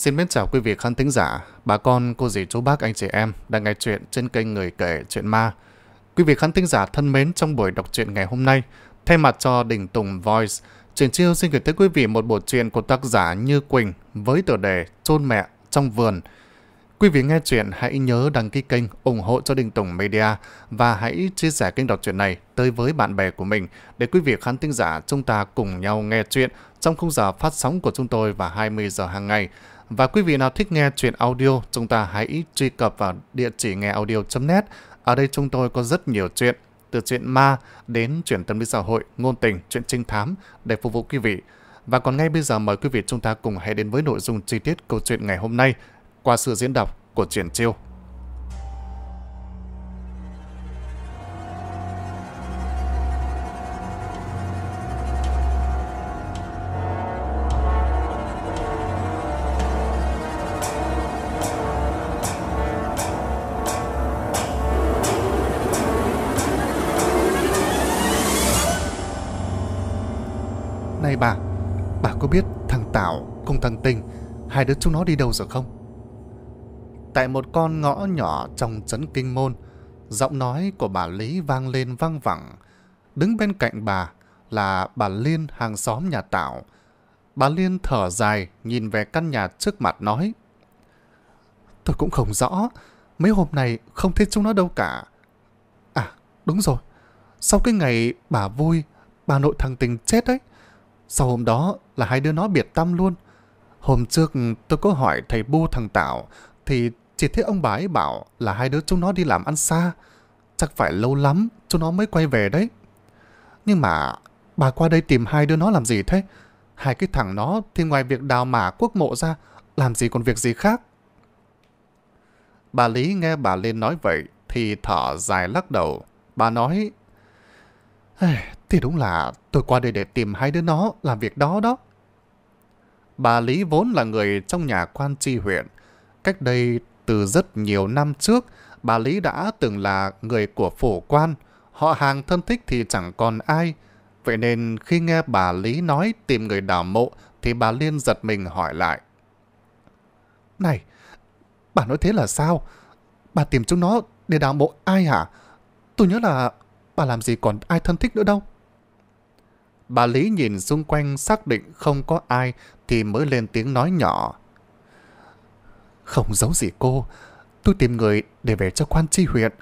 Xin mến chào quý vị khán thính giả, bà con, cô dì chú bác, anh chị em đang nghe chuyện trên kênh Người Kể Chuyện Ma. Quý vị khán thính giả thân mến trong buổi đọc truyện ngày hôm nay, thay mặt cho Đình Tùng Voice, Truyền Chiêu xin gửi tới quý vị một bộ truyện của tác giả Như Quỳnh với tựa đề Chôn Mẹ trong Vườn. Quý vị nghe chuyện hãy nhớ đăng ký kênh, ủng hộ cho Đình Tùng Media và hãy chia sẻ kênh đọc truyện này tới với bạn bè của mình để quý vị khán thính giả chúng ta cùng nhau nghe chuyện trong khung giờ phát sóng của chúng tôi vào 20 giờ hàng ngày. Và quý vị nào thích nghe chuyện audio, chúng ta hãy truy cập vào địa chỉ nghe audio.net. Ở đây chúng tôi có rất nhiều chuyện, từ chuyện ma đến chuyện tâm lý xã hội, ngôn tình, chuyện trinh thám để phục vụ quý vị. Và còn ngay bây giờ mời quý vị chúng ta cùng hãy đến với nội dung chi tiết câu chuyện ngày hôm nay qua sự diễn đọc của Triển Chiêu. hai đứa chúng nó đi đâu rồi không? Tại một con ngõ nhỏ trong trấn kinh môn, giọng nói của bà Lý vang lên vang vẳng. Đứng bên cạnh bà là bà Liên hàng xóm nhà Tạo. Bà Liên thở dài nhìn về căn nhà trước mặt nói. Tôi cũng không rõ, mấy hôm này không thấy chúng nó đâu cả. À, đúng rồi, sau cái ngày bà vui, bà nội thằng tình chết đấy. Sau hôm đó là hai đứa nó biệt tâm luôn. Hôm trước tôi có hỏi thầy Bu thằng Tạo thì chỉ thấy ông bà ấy bảo là hai đứa chúng nó đi làm ăn xa. Chắc phải lâu lắm chúng nó mới quay về đấy. Nhưng mà bà qua đây tìm hai đứa nó làm gì thế? Hai cái thằng nó thì ngoài việc đào mả quốc mộ ra làm gì còn việc gì khác? Bà Lý nghe bà Liên nói vậy thì thở dài lắc đầu. Bà nói thì đúng là tôi qua đây để tìm hai đứa nó làm việc đó đó bà Lý vốn là người trong nhà quan tri huyện. Cách đây từ rất nhiều năm trước, bà Lý đã từng là người của phủ quan, họ hàng thân thích thì chẳng còn ai. Vậy nên khi nghe bà Lý nói tìm người đào mộ thì bà Liên giật mình hỏi lại. Này, bà nói thế là sao? Bà tìm chúng nó để đào mộ ai hả? Tôi nhớ là bà làm gì còn ai thân thích nữa đâu. Bà Lý nhìn xung quanh xác định không có ai thì mới lên tiếng nói nhỏ. Không giấu gì cô, tôi tìm người để về cho quan tri huyện.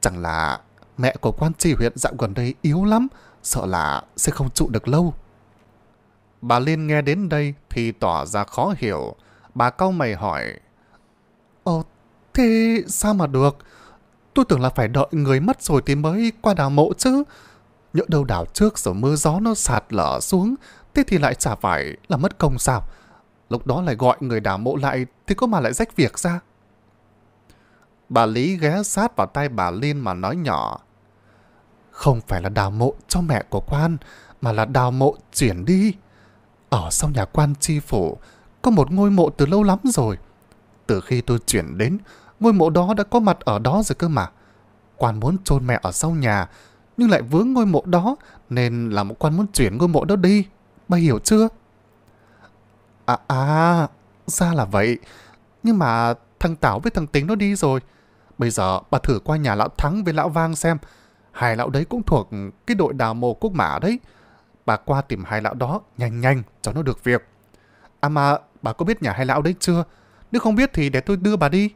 Chẳng là mẹ của quan tri huyện dạo gần đây yếu lắm, sợ là sẽ không trụ được lâu. Bà Liên nghe đến đây thì tỏ ra khó hiểu. Bà cau mày hỏi. Ồ, ờ, thế sao mà được? Tôi tưởng là phải đợi người mất rồi thì mới qua đào mộ chứ. Nhỡ đâu đảo trước rồi mưa gió nó sạt lở xuống, thế thì lại chả phải là mất công sao. Lúc đó lại gọi người đảo mộ lại thì có mà lại rách việc ra. Bà Lý ghé sát vào tay bà Liên mà nói nhỏ. Không phải là đào mộ cho mẹ của quan, mà là đào mộ chuyển đi. Ở sau nhà quan tri phủ, có một ngôi mộ từ lâu lắm rồi. Từ khi tôi chuyển đến, ngôi mộ đó đã có mặt ở đó rồi cơ mà. Quan muốn chôn mẹ ở sau nhà, nhưng lại vướng ngôi mộ đó, nên là một quan muốn chuyển ngôi mộ đó đi. Bà hiểu chưa? À, à, ra là vậy. Nhưng mà thằng Tảo với thằng Tính nó đi rồi. Bây giờ bà thử qua nhà lão Thắng với lão Vang xem. Hai lão đấy cũng thuộc cái đội đào mộ quốc mã đấy. Bà qua tìm hai lão đó nhanh nhanh cho nó được việc. À mà bà có biết nhà hai lão đấy chưa? Nếu không biết thì để tôi đưa bà đi.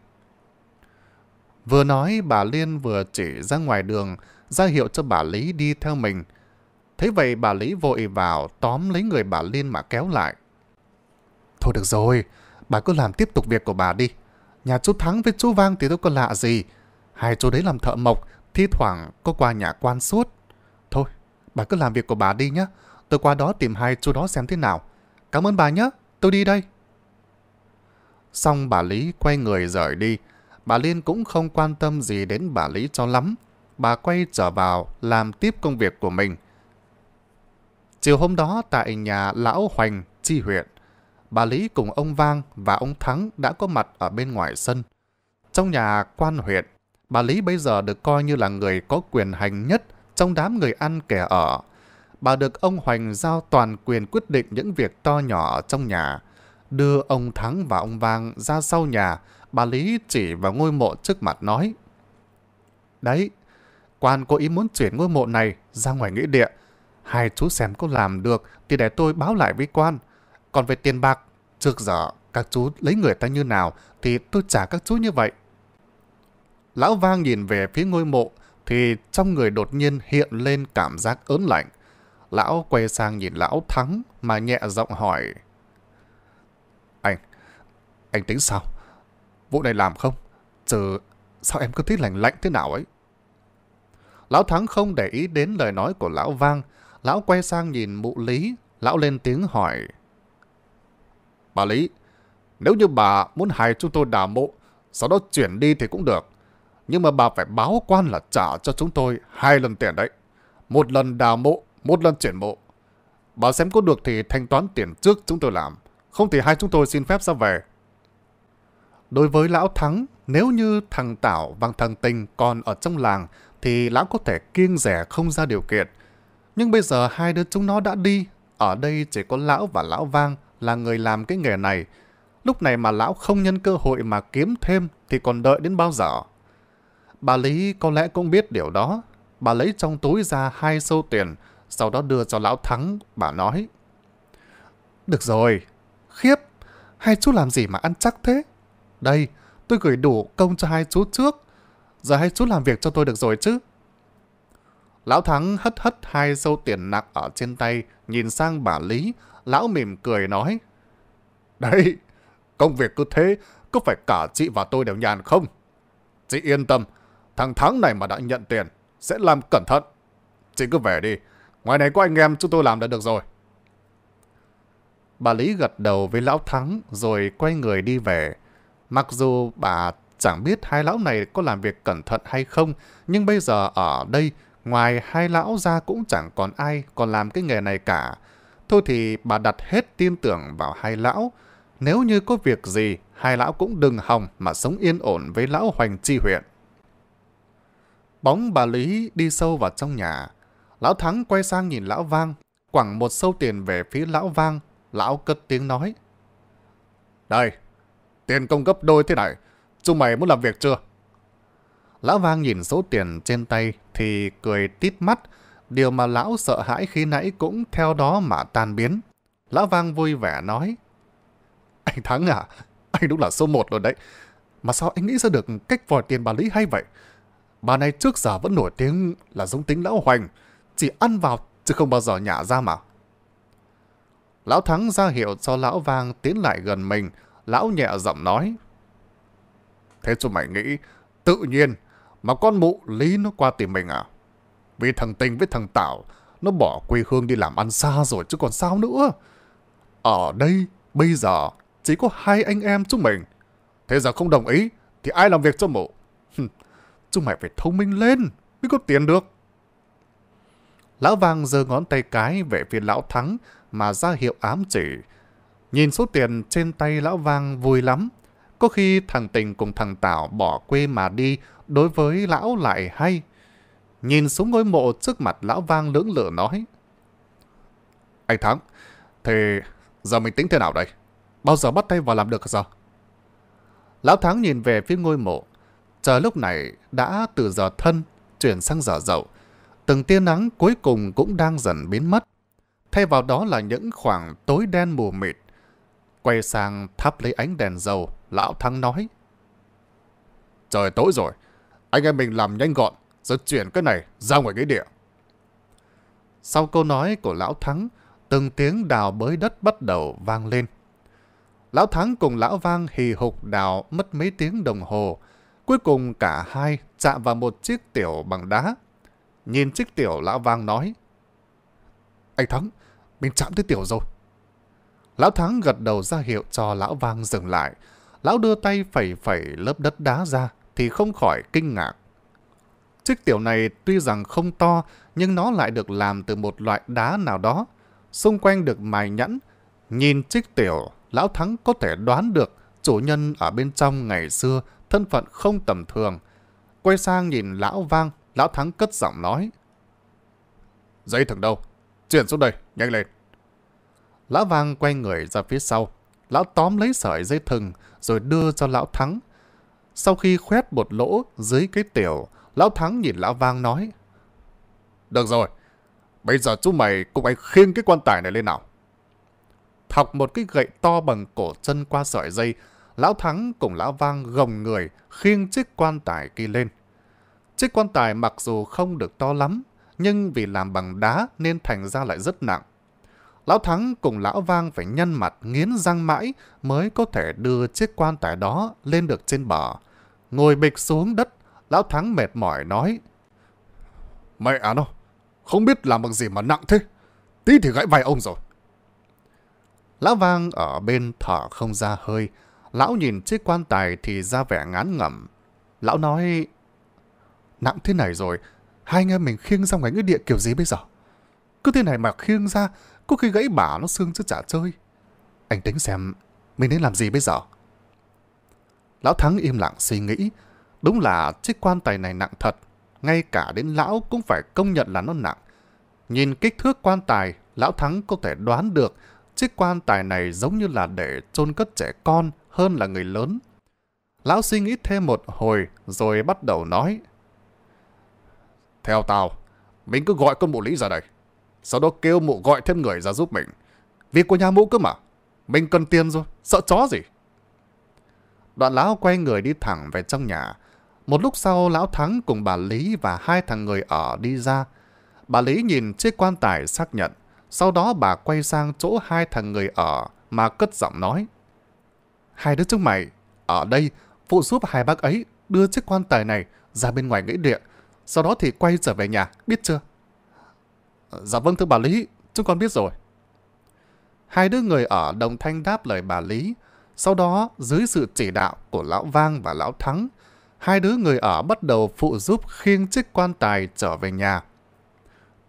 Vừa nói bà Liên vừa chỉ ra ngoài đường ra hiệu cho bà Lý đi theo mình. Thế vậy bà Lý vội vào tóm lấy người bà Liên mà kéo lại. Thôi được rồi, bà cứ làm tiếp tục việc của bà đi. Nhà chú Thắng với chú Vang thì đâu có lạ gì. Hai chú đấy làm thợ mộc, thi thoảng có qua nhà quan suốt. Thôi, bà cứ làm việc của bà đi nhé. Tôi qua đó tìm hai chú đó xem thế nào. Cảm ơn bà nhé, tôi đi đây. Xong bà Lý quay người rời đi. Bà Liên cũng không quan tâm gì đến bà Lý cho lắm bà quay trở vào làm tiếp công việc của mình. Chiều hôm đó tại nhà Lão Hoành, Chi huyện, bà Lý cùng ông Vang và ông Thắng đã có mặt ở bên ngoài sân. Trong nhà quan huyện, bà Lý bây giờ được coi như là người có quyền hành nhất trong đám người ăn kẻ ở. Bà được ông Hoành giao toàn quyền quyết định những việc to nhỏ trong nhà. Đưa ông Thắng và ông Vang ra sau nhà, bà Lý chỉ vào ngôi mộ trước mặt nói. Đấy, quan cố ý muốn chuyển ngôi mộ này ra ngoài nghĩa địa. Hai chú xem có làm được thì để tôi báo lại với quan. Còn về tiền bạc, trước giờ các chú lấy người ta như nào thì tôi trả các chú như vậy. Lão Vang nhìn về phía ngôi mộ thì trong người đột nhiên hiện lên cảm giác ớn lạnh. Lão quay sang nhìn lão Thắng mà nhẹ giọng hỏi. Anh, anh tính sao? Vụ này làm không? Chờ sao em cứ thích lạnh lạnh thế nào ấy? Lão Thắng không để ý đến lời nói của lão Vang. Lão quay sang nhìn mụ Lý. Lão lên tiếng hỏi. Bà Lý, nếu như bà muốn hại chúng tôi đào mộ, sau đó chuyển đi thì cũng được. Nhưng mà bà phải báo quan là trả cho chúng tôi hai lần tiền đấy. Một lần đào mộ, một lần chuyển mộ. Bà xem có được thì thanh toán tiền trước chúng tôi làm. Không thì hai chúng tôi xin phép ra về. Đối với Lão Thắng, nếu như thằng Tảo và thằng Tình còn ở trong làng thì lão có thể kiêng rẻ không ra điều kiện. Nhưng bây giờ hai đứa chúng nó đã đi, ở đây chỉ có lão và lão vang là người làm cái nghề này. Lúc này mà lão không nhân cơ hội mà kiếm thêm thì còn đợi đến bao giờ? Bà Lý có lẽ cũng biết điều đó. Bà lấy trong túi ra hai sâu tiền, sau đó đưa cho lão Thắng, bà nói. Được rồi, khiếp, hai chú làm gì mà ăn chắc thế? Đây, tôi gửi đủ công cho hai chú trước, giờ hãy chút làm việc cho tôi được rồi chứ. Lão Thắng hất hất hai sâu tiền nặng ở trên tay, nhìn sang bà Lý, lão mỉm cười nói. Đấy, công việc cứ thế, có phải cả chị và tôi đều nhàn không? Chị yên tâm, thằng Thắng này mà đã nhận tiền, sẽ làm cẩn thận. Chị cứ về đi, ngoài này có anh em chúng tôi làm đã được rồi. Bà Lý gật đầu với lão Thắng rồi quay người đi về. Mặc dù bà Chẳng biết hai lão này có làm việc cẩn thận hay không, nhưng bây giờ ở đây, ngoài hai lão ra cũng chẳng còn ai còn làm cái nghề này cả. Thôi thì bà đặt hết tin tưởng vào hai lão. Nếu như có việc gì, hai lão cũng đừng hòng mà sống yên ổn với lão Hoành Chi huyện. Bóng bà Lý đi sâu vào trong nhà. Lão Thắng quay sang nhìn lão Vang, quẳng một sâu tiền về phía lão Vang. Lão cất tiếng nói. Đây, tiền công cấp đôi thế này, Chúng mày muốn làm việc chưa? Lão Vang nhìn số tiền trên tay thì cười tít mắt. Điều mà lão sợ hãi khi nãy cũng theo đó mà tan biến. Lão Vang vui vẻ nói. Anh Thắng à, anh đúng là số một rồi đấy. Mà sao anh nghĩ ra được cách vòi tiền bà Lý hay vậy? Bà này trước giờ vẫn nổi tiếng là giống tính lão hoành. Chỉ ăn vào chứ không bao giờ nhả ra mà. Lão Thắng ra hiệu cho lão Vang tiến lại gần mình. Lão nhẹ giọng nói. Thế rồi mày nghĩ, tự nhiên mà con mụ lý nó qua tìm mình à? Vì thằng Tình với thằng Tảo, nó bỏ quê hương đi làm ăn xa rồi chứ còn sao nữa. Ở đây, bây giờ, chỉ có hai anh em chúng mình. Thế giờ không đồng ý, thì ai làm việc cho mụ? chúng mày phải thông minh lên, mới có tiền được. Lão Vàng giơ ngón tay cái về phía Lão Thắng mà ra hiệu ám chỉ. Nhìn số tiền trên tay Lão Vàng vui lắm. Có khi thằng Tình cùng thằng Tảo bỏ quê mà đi, đối với lão lại hay. Nhìn xuống ngôi mộ trước mặt lão vang lưỡng lửa nói. Anh Thắng, thì giờ mình tính thế nào đây? Bao giờ bắt tay vào làm được sao? Lão Thắng nhìn về phía ngôi mộ. Chờ lúc này đã từ giờ thân chuyển sang giờ dậu. Từng tia nắng cuối cùng cũng đang dần biến mất. Thay vào đó là những khoảng tối đen mù mịt. Quay sang thắp lấy ánh đèn dầu Lão Thắng nói. Trời tối rồi, anh em mình làm nhanh gọn, rồi chuyển cái này ra ngoài cái địa. Sau câu nói của Lão Thắng, từng tiếng đào bới đất bắt đầu vang lên. Lão Thắng cùng Lão Vang hì hục đào mất mấy tiếng đồng hồ. Cuối cùng cả hai chạm vào một chiếc tiểu bằng đá. Nhìn chiếc tiểu Lão Vang nói. Anh Thắng, mình chạm tới tiểu rồi. Lão Thắng gật đầu ra hiệu cho Lão Vang dừng lại lão đưa tay phẩy phẩy lớp đất đá ra thì không khỏi kinh ngạc. Chiếc tiểu này tuy rằng không to, nhưng nó lại được làm từ một loại đá nào đó. Xung quanh được mài nhẵn, nhìn chiếc tiểu, lão thắng có thể đoán được chủ nhân ở bên trong ngày xưa thân phận không tầm thường. Quay sang nhìn lão vang, lão thắng cất giọng nói. Dây thằng đâu? Chuyển xuống đây, nhanh lên. Lão vang quay người ra phía sau. Lão tóm lấy sợi dây thừng, rồi đưa cho lão Thắng. Sau khi khoét một lỗ dưới cái tiểu, lão Thắng nhìn lão Vang nói. Được rồi, bây giờ chú mày cùng anh khiêng cái quan tài này lên nào. Thọc một cái gậy to bằng cổ chân qua sợi dây, lão Thắng cùng lão Vang gồng người khiêng chiếc quan tài kia lên. Chiếc quan tài mặc dù không được to lắm, nhưng vì làm bằng đá nên thành ra lại rất nặng. Lão Thắng cùng Lão Vang phải nhân mặt nghiến răng mãi mới có thể đưa chiếc quan tài đó lên được trên bờ. Ngồi bịch xuống đất, Lão Thắng mệt mỏi nói. Mẹ à nó, không biết làm bằng gì mà nặng thế. Tí thì gãy vai ông rồi. Lão Vang ở bên thở không ra hơi. Lão nhìn chiếc quan tài thì ra vẻ ngán ngẩm. Lão nói, nặng thế này rồi, hai anh em mình khiêng ra ngoài nghĩa địa kiểu gì bây giờ? Cứ thế này mà khiêng ra có khi gãy bả nó xương chứ chả chơi. Anh tính xem mình nên làm gì bây giờ? Lão Thắng im lặng suy nghĩ. Đúng là chiếc quan tài này nặng thật. Ngay cả đến lão cũng phải công nhận là nó nặng. Nhìn kích thước quan tài, lão Thắng có thể đoán được chiếc quan tài này giống như là để chôn cất trẻ con hơn là người lớn. Lão suy nghĩ thêm một hồi rồi bắt đầu nói. Theo tao, mình cứ gọi con bộ lý ra đây sau đó kêu mụ gọi thêm người ra giúp mình. việc của nhà mụ cơ mà, mình cần tiền rồi, sợ chó gì. Đoạn lão quay người đi thẳng về trong nhà. Một lúc sau lão Thắng cùng bà Lý và hai thằng người ở đi ra. Bà Lý nhìn chiếc quan tài xác nhận, sau đó bà quay sang chỗ hai thằng người ở mà cất giọng nói. Hai đứa trước mày, ở đây phụ giúp hai bác ấy đưa chiếc quan tài này ra bên ngoài nghĩa địa, sau đó thì quay trở về nhà, biết chưa? Dạ vâng thưa bà Lý, chúng con biết rồi. Hai đứa người ở đồng thanh đáp lời bà Lý. Sau đó, dưới sự chỉ đạo của Lão Vang và Lão Thắng, hai đứa người ở bắt đầu phụ giúp khiêng chiếc quan tài trở về nhà.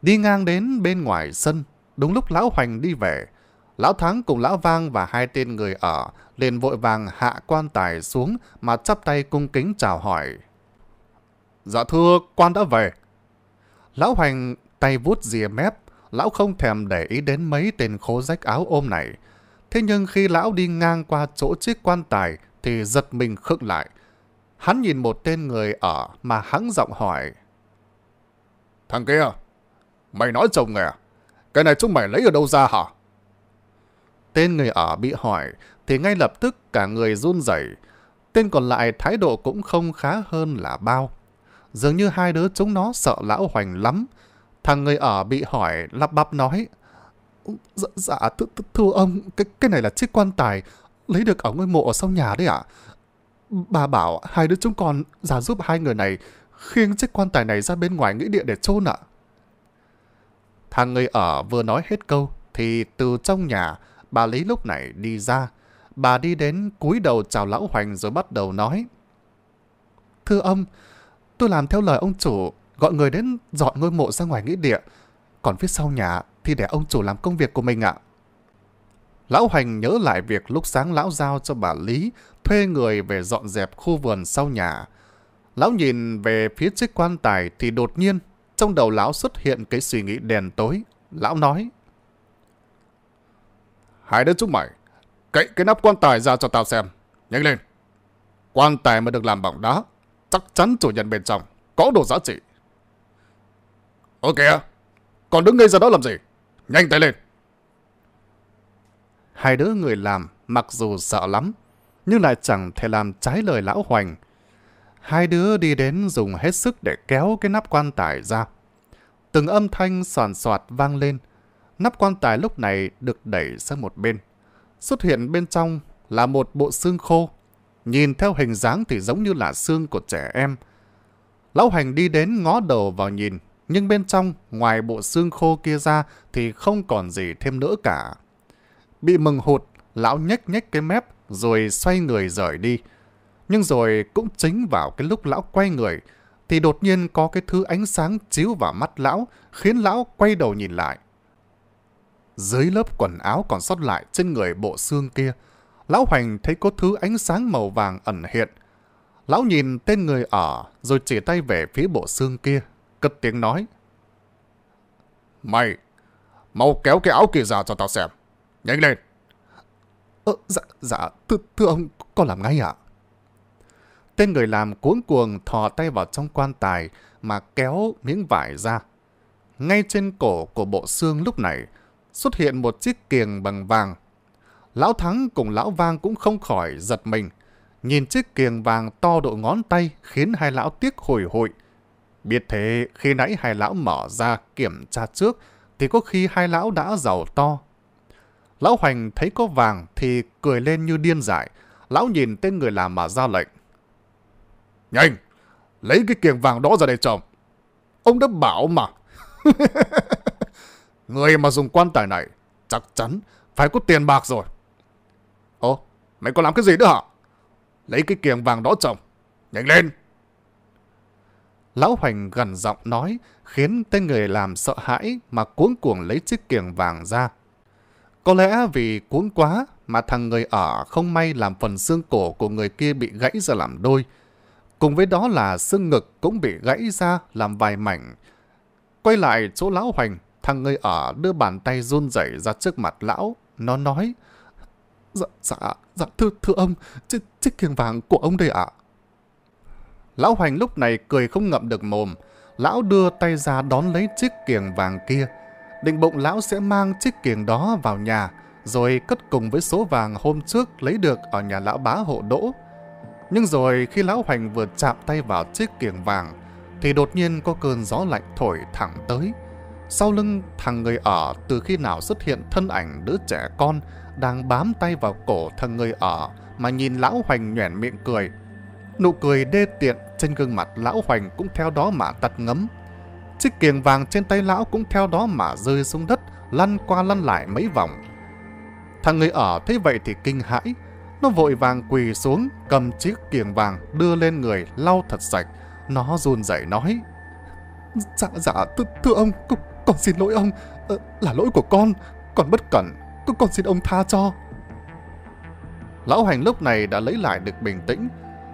Đi ngang đến bên ngoài sân, đúng lúc Lão Hoành đi về, Lão Thắng cùng Lão Vang và hai tên người ở liền vội vàng hạ quan tài xuống mà chắp tay cung kính chào hỏi. Dạ thưa, quan đã về. Lão Hoành tay vút rìa mép, lão không thèm để ý đến mấy tên khố rách áo ôm này. Thế nhưng khi lão đi ngang qua chỗ chiếc quan tài thì giật mình khựng lại. Hắn nhìn một tên người ở mà hắn giọng hỏi. Thằng kia, mày nói chồng nghe, à? cái này chúng mày lấy ở đâu ra hả? Tên người ở bị hỏi thì ngay lập tức cả người run rẩy. Tên còn lại thái độ cũng không khá hơn là bao. Dường như hai đứa chúng nó sợ lão hoành lắm, Thằng người ở bị hỏi lắp bắp nói. Dạ, dạ th th thưa ông, cái, cái này là chiếc quan tài, lấy được ở ngôi mộ ở sau nhà đấy ạ. Bà bảo hai đứa chúng con giả giúp hai người này khiêng chiếc quan tài này ra bên ngoài nghĩa địa để chôn ạ. Thằng người ở vừa nói hết câu thì từ trong nhà bà Lý lúc này đi ra. Bà đi đến cúi đầu chào lão Hoành rồi bắt đầu nói. Thưa ông, tôi làm theo lời ông chủ gọi người đến dọn ngôi mộ ra ngoài nghĩa địa. Còn phía sau nhà thì để ông chủ làm công việc của mình ạ. Lão Hoành nhớ lại việc lúc sáng lão giao cho bà Lý thuê người về dọn dẹp khu vườn sau nhà. Lão nhìn về phía chiếc quan tài thì đột nhiên trong đầu lão xuất hiện cái suy nghĩ đèn tối. Lão nói Hai đứa chúng mày, cậy cái nắp quan tài ra cho tao xem. Nhanh lên. Quan tài mà được làm bằng đá, chắc chắn chủ nhân bên trong có đồ giá trị. Ôi kìa, còn đứng ngây ra đó làm gì? Nhanh tay lên! Hai đứa người làm mặc dù sợ lắm, nhưng lại chẳng thể làm trái lời lão hoành. Hai đứa đi đến dùng hết sức để kéo cái nắp quan tài ra. Từng âm thanh soàn soạt vang lên. Nắp quan tài lúc này được đẩy sang một bên. Xuất hiện bên trong là một bộ xương khô. Nhìn theo hình dáng thì giống như là xương của trẻ em. Lão Hành đi đến ngó đầu vào nhìn nhưng bên trong, ngoài bộ xương khô kia ra thì không còn gì thêm nữa cả. Bị mừng hụt, lão nhếch nhếch cái mép rồi xoay người rời đi. Nhưng rồi cũng chính vào cái lúc lão quay người thì đột nhiên có cái thứ ánh sáng chiếu vào mắt lão khiến lão quay đầu nhìn lại. Dưới lớp quần áo còn sót lại trên người bộ xương kia, lão hoành thấy có thứ ánh sáng màu vàng ẩn hiện. Lão nhìn tên người ở rồi chỉ tay về phía bộ xương kia cất tiếng nói. Mày, mau kéo cái áo kia ra cho tao xem. Nhanh lên. Ờ, dạ, dạ, thưa, thưa ông, con làm ngay ạ. Tên người làm cuốn cuồng thò tay vào trong quan tài mà kéo miếng vải ra. Ngay trên cổ của bộ xương lúc này xuất hiện một chiếc kiềng bằng vàng. Lão Thắng cùng Lão Vang cũng không khỏi giật mình. Nhìn chiếc kiềng vàng to độ ngón tay khiến hai lão tiếc hồi hội. Biết thế, khi nãy hai lão mở ra kiểm tra trước, thì có khi hai lão đã giàu to. Lão Hoành thấy có vàng thì cười lên như điên dại. Lão nhìn tên người làm mà ra lệnh. Nhanh! Lấy cái kiềng vàng đó ra đây chồng. Ông đã bảo mà. người mà dùng quan tài này chắc chắn phải có tiền bạc rồi. Ồ, mày còn làm cái gì nữa hả? Lấy cái kiềng vàng đó chồng. Nhanh lên! Lão Hoành gần giọng nói, khiến tên người làm sợ hãi mà cuống cuồng lấy chiếc kiềng vàng ra. Có lẽ vì cuốn quá mà thằng người ở không may làm phần xương cổ của người kia bị gãy ra làm đôi. Cùng với đó là xương ngực cũng bị gãy ra làm vài mảnh. Quay lại chỗ lão hoành, thằng người ở đưa bàn tay run rẩy ra trước mặt lão. Nó nói, dạ, dạ, dạ thưa, thưa ông, chiếc, chiếc kiềng vàng của ông đây ạ. À? Lão Hoành lúc này cười không ngậm được mồm. Lão đưa tay ra đón lấy chiếc kiềng vàng kia. Định bụng lão sẽ mang chiếc kiềng đó vào nhà, rồi cất cùng với số vàng hôm trước lấy được ở nhà lão bá hộ đỗ. Nhưng rồi khi lão Hoành vừa chạm tay vào chiếc kiềng vàng, thì đột nhiên có cơn gió lạnh thổi thẳng tới. Sau lưng thằng người ở từ khi nào xuất hiện thân ảnh đứa trẻ con đang bám tay vào cổ thằng người ở mà nhìn lão Hoành nhoẻn miệng cười. Nụ cười đê tiện trên gương mặt lão hoành cũng theo đó mà tật ngấm. Chiếc kiềng vàng trên tay lão cũng theo đó mà rơi xuống đất, lăn qua lăn lại mấy vòng. Thằng người ở thấy vậy thì kinh hãi, nó vội vàng quỳ xuống, cầm chiếc kiềng vàng đưa lên người lau thật sạch. Nó run rẩy nói, Dạ, dạ, thưa, thưa ông, con, con xin lỗi ông, ờ, là lỗi của con, con bất cẩn, con, con xin ông tha cho. Lão Hành lúc này đã lấy lại được bình tĩnh,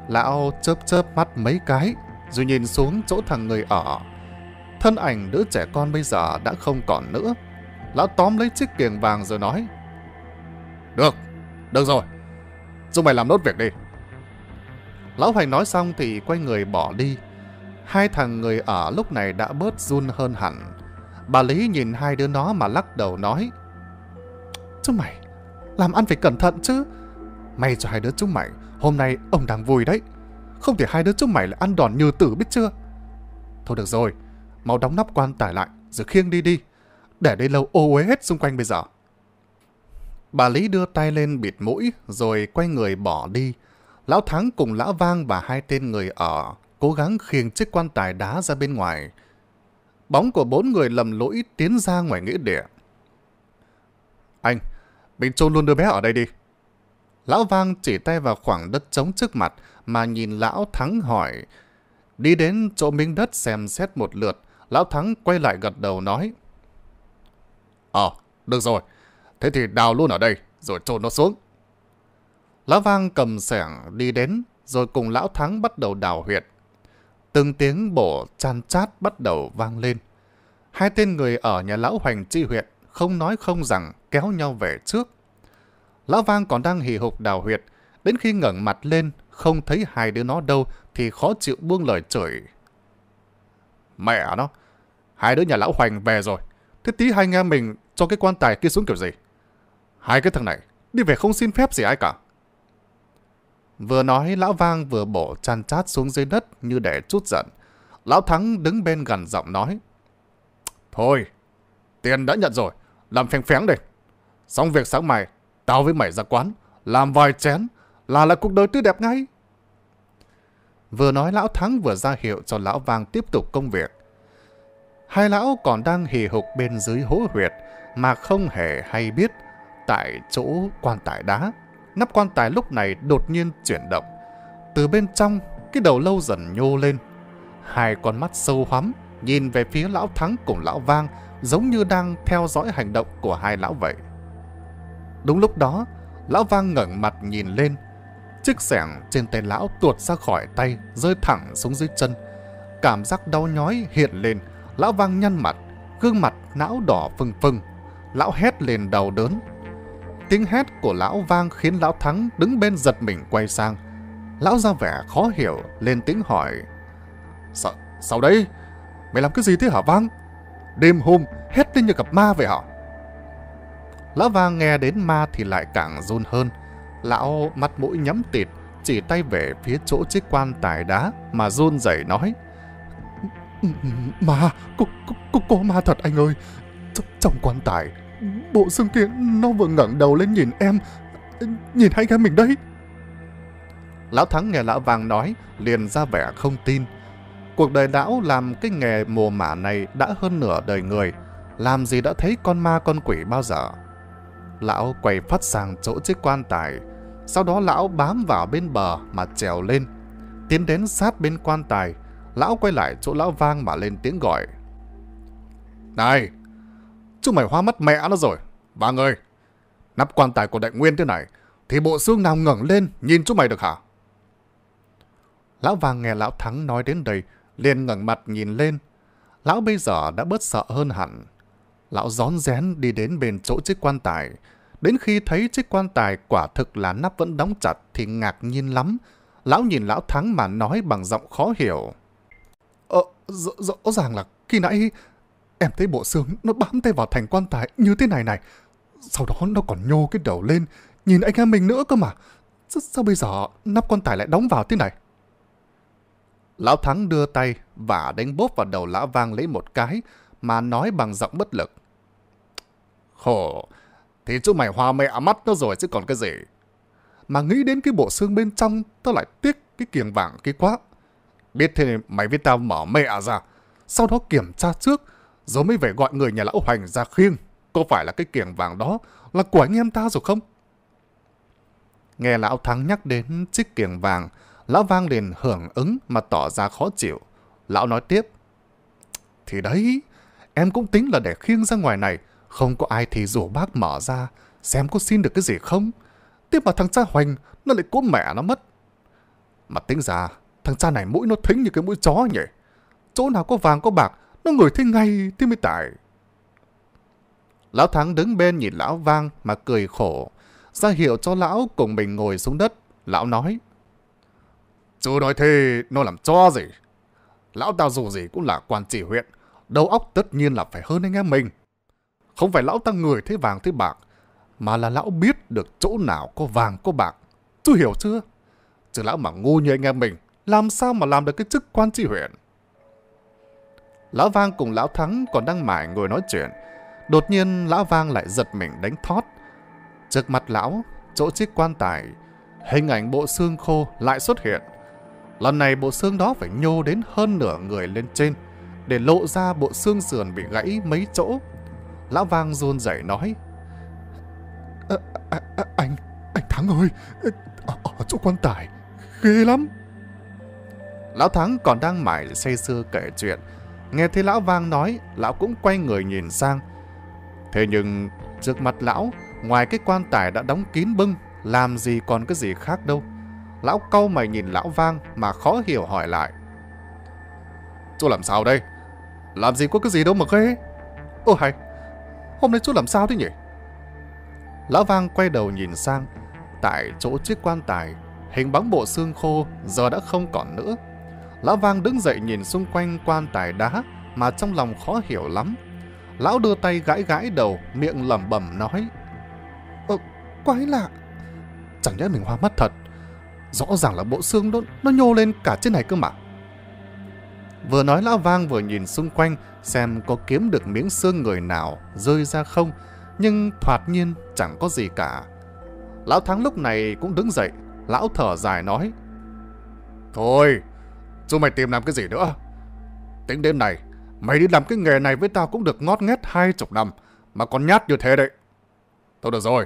Lão chớp chớp mắt mấy cái, rồi nhìn xuống chỗ thằng người ở. Thân ảnh đứa trẻ con bây giờ đã không còn nữa. Lão tóm lấy chiếc kiềng vàng rồi nói. Được, được rồi. Chúng mày làm nốt việc đi. Lão Hoành nói xong thì quay người bỏ đi. Hai thằng người ở lúc này đã bớt run hơn hẳn. Bà Lý nhìn hai đứa nó mà lắc đầu nói. Chúng mày, làm ăn phải cẩn thận chứ. May cho hai đứa chúng mày Hôm nay ông đang vui đấy. Không thể hai đứa chúng mày lại ăn đòn như tử biết chưa? Thôi được rồi, mau đóng nắp quan tải lại rồi khiêng đi đi. Để đây lâu ô uế hết xung quanh bây giờ. Bà Lý đưa tay lên bịt mũi rồi quay người bỏ đi. Lão Thắng cùng Lão Vang và hai tên người ở cố gắng khiêng chiếc quan tài đá ra bên ngoài. Bóng của bốn người lầm lỗi tiến ra ngoài nghĩa địa. Anh, mình chôn luôn đứa bé ở đây đi. Lão Vang chỉ tay vào khoảng đất trống trước mặt mà nhìn Lão Thắng hỏi. Đi đến chỗ miếng đất xem xét một lượt, Lão Thắng quay lại gật đầu nói. Ờ, được rồi. Thế thì đào luôn ở đây, rồi trộn nó xuống. Lão Vang cầm sẻng đi đến, rồi cùng Lão Thắng bắt đầu đào huyệt. Từng tiếng bổ chan chát bắt đầu vang lên. Hai tên người ở nhà Lão Hoành chi huyệt không nói không rằng kéo nhau về trước. Lão Vang còn đang hì hục đào huyệt, đến khi ngẩng mặt lên, không thấy hai đứa nó đâu thì khó chịu buông lời chửi. Mẹ nó, hai đứa nhà lão Hoành về rồi, thế tí hai nghe mình cho cái quan tài kia xuống kiểu gì? Hai cái thằng này, đi về không xin phép gì ai cả. Vừa nói, lão Vang vừa bổ chăn chát xuống dưới đất như để chút giận. Lão Thắng đứng bên gần giọng nói. Thôi, tiền đã nhận rồi, làm phèn phén đi Xong việc sáng mai, Tao với mày ra quán, làm vài chén, là là cuộc đời tươi đẹp ngay. Vừa nói lão Thắng vừa ra hiệu cho lão Vàng tiếp tục công việc. Hai lão còn đang hì hục bên dưới hố huyệt mà không hề hay biết tại chỗ quan tài đá. Nắp quan tài lúc này đột nhiên chuyển động. Từ bên trong, cái đầu lâu dần nhô lên. Hai con mắt sâu hoắm nhìn về phía lão Thắng cùng lão Vang giống như đang theo dõi hành động của hai lão vậy. Đúng lúc đó, lão vang ngẩng mặt nhìn lên. Chiếc sẻng trên tay lão tuột ra khỏi tay, rơi thẳng xuống dưới chân. Cảm giác đau nhói hiện lên, lão vang nhăn mặt, gương mặt não đỏ phừng phừng. Lão hét lên đau đớn. Tiếng hét của lão vang khiến lão thắng đứng bên giật mình quay sang. Lão ra vẻ khó hiểu, lên tiếng hỏi. Sao, sao đấy? Mày làm cái gì thế hả Vang? Đêm hôm, hét lên như cặp ma vậy hả? Lão vàng nghe đến ma thì lại càng run hơn. Lão mặt mũi nhắm tịt, chỉ tay về phía chỗ chiếc quan tài đá mà run rẩy nói. Ma, cô, cô, cô, ma thật anh ơi, trong quan tài, bộ xương kia nó vừa ngẩng đầu lên nhìn em, nhìn hai cái mình đây." Lão Thắng nghe lão vàng nói, liền ra vẻ không tin. Cuộc đời lão làm cái nghề mùa mả này đã hơn nửa đời người, làm gì đã thấy con ma con quỷ bao giờ lão quay phát sang chỗ chiếc quan tài. Sau đó lão bám vào bên bờ mà trèo lên. Tiến đến sát bên quan tài, lão quay lại chỗ lão vang mà lên tiếng gọi. Này, chú mày hoa mắt mẹ nó rồi, vang ơi. Nắp quan tài của đại nguyên thế này, thì bộ xương nào ngẩng lên nhìn chú mày được hả? Lão vang nghe lão thắng nói đến đây, liền ngẩng mặt nhìn lên. Lão bây giờ đã bớt sợ hơn hẳn. Lão gión rén đi đến bên chỗ chiếc quan tài, Đến khi thấy chiếc quan tài quả thực là nắp vẫn đóng chặt thì ngạc nhiên lắm. Lão nhìn lão Thắng mà nói bằng giọng khó hiểu. Ờ, rõ, rõ ràng là khi nãy em thấy bộ xương nó bám tay vào thành quan tài như thế này này. Sau đó nó còn nhô cái đầu lên, nhìn anh em mình nữa cơ mà. Sao bây giờ nắp quan tài lại đóng vào thế này? Lão Thắng đưa tay và đánh bốp vào đầu lão vang lấy một cái mà nói bằng giọng bất lực. Khổ, thì chú mày hoa mẹ mắt nó rồi chứ còn cái gì. Mà nghĩ đến cái bộ xương bên trong, tao lại tiếc cái kiềng vàng kia quá. Biết thế mày với tao mở mẹ ra, sau đó kiểm tra trước, rồi mới về gọi người nhà lão hoành ra khiêng. Có phải là cái kiềng vàng đó là của anh em ta rồi không? Nghe lão thắng nhắc đến chiếc kiềng vàng, lão vang liền hưởng ứng mà tỏ ra khó chịu. Lão nói tiếp, thì đấy, em cũng tính là để khiêng ra ngoài này, không có ai thì rủ bác mở ra, xem có xin được cái gì không. Tiếp mà thằng cha Hoành, nó lại cố mẹ nó mất. Mà tính ra, thằng cha này mũi nó thính như cái mũi chó nhỉ. Chỗ nào có vàng có bạc, nó ngửi thấy ngay thì mới tải. Lão Thắng đứng bên nhìn lão vang mà cười khổ, ra hiệu cho lão cùng mình ngồi xuống đất. Lão nói, Chú nói thế, nó làm cho gì? Lão tao dù gì cũng là quan chỉ huyện, đầu óc tất nhiên là phải hơn anh em mình. Không phải lão ta người thấy vàng thấy bạc, mà là lão biết được chỗ nào có vàng có bạc. Chú hiểu chưa? Chứ lão mà ngu như anh em mình, làm sao mà làm được cái chức quan tri huyện? Lão Vang cùng Lão Thắng còn đang mải ngồi nói chuyện. Đột nhiên Lão Vang lại giật mình đánh thót. Trước mặt Lão, chỗ chiếc quan tài, hình ảnh bộ xương khô lại xuất hiện. Lần này bộ xương đó phải nhô đến hơn nửa người lên trên để lộ ra bộ xương sườn bị gãy mấy chỗ Lão Vang run rẩy nói. À, à, à, anh, anh Thắng ơi, ở, ở chỗ quan tài, ghê lắm. Lão Thắng còn đang mải say sưa kể chuyện. Nghe thấy Lão Vang nói, Lão cũng quay người nhìn sang. Thế nhưng, trước mặt Lão, ngoài cái quan tài đã đóng kín bưng, làm gì còn cái gì khác đâu. Lão câu mày nhìn Lão Vang mà khó hiểu hỏi lại. Chỗ làm sao đây? Làm gì có cái gì đâu mà ghê? Ô hay, Hôm nay chú làm sao thế nhỉ? Lão Vang quay đầu nhìn sang. Tại chỗ chiếc quan tài, hình bóng bộ xương khô giờ đã không còn nữa. Lão Vang đứng dậy nhìn xung quanh quan tài đá mà trong lòng khó hiểu lắm. Lão đưa tay gãi gãi đầu, miệng lẩm bẩm nói. Ờ, quái lạ. Chẳng lẽ mình hoa mắt thật. Rõ ràng là bộ xương nó, nó nhô lên cả trên này cơ mà. Vừa nói lão vang vừa nhìn xung quanh xem có kiếm được miếng xương người nào rơi ra không, nhưng thoạt nhiên chẳng có gì cả. Lão Thắng lúc này cũng đứng dậy, lão thở dài nói. Thôi, dù mày tìm làm cái gì nữa? Tính đêm này, mày đi làm cái nghề này với tao cũng được ngót nghét hai chục năm, mà còn nhát như thế đấy. Thôi được rồi,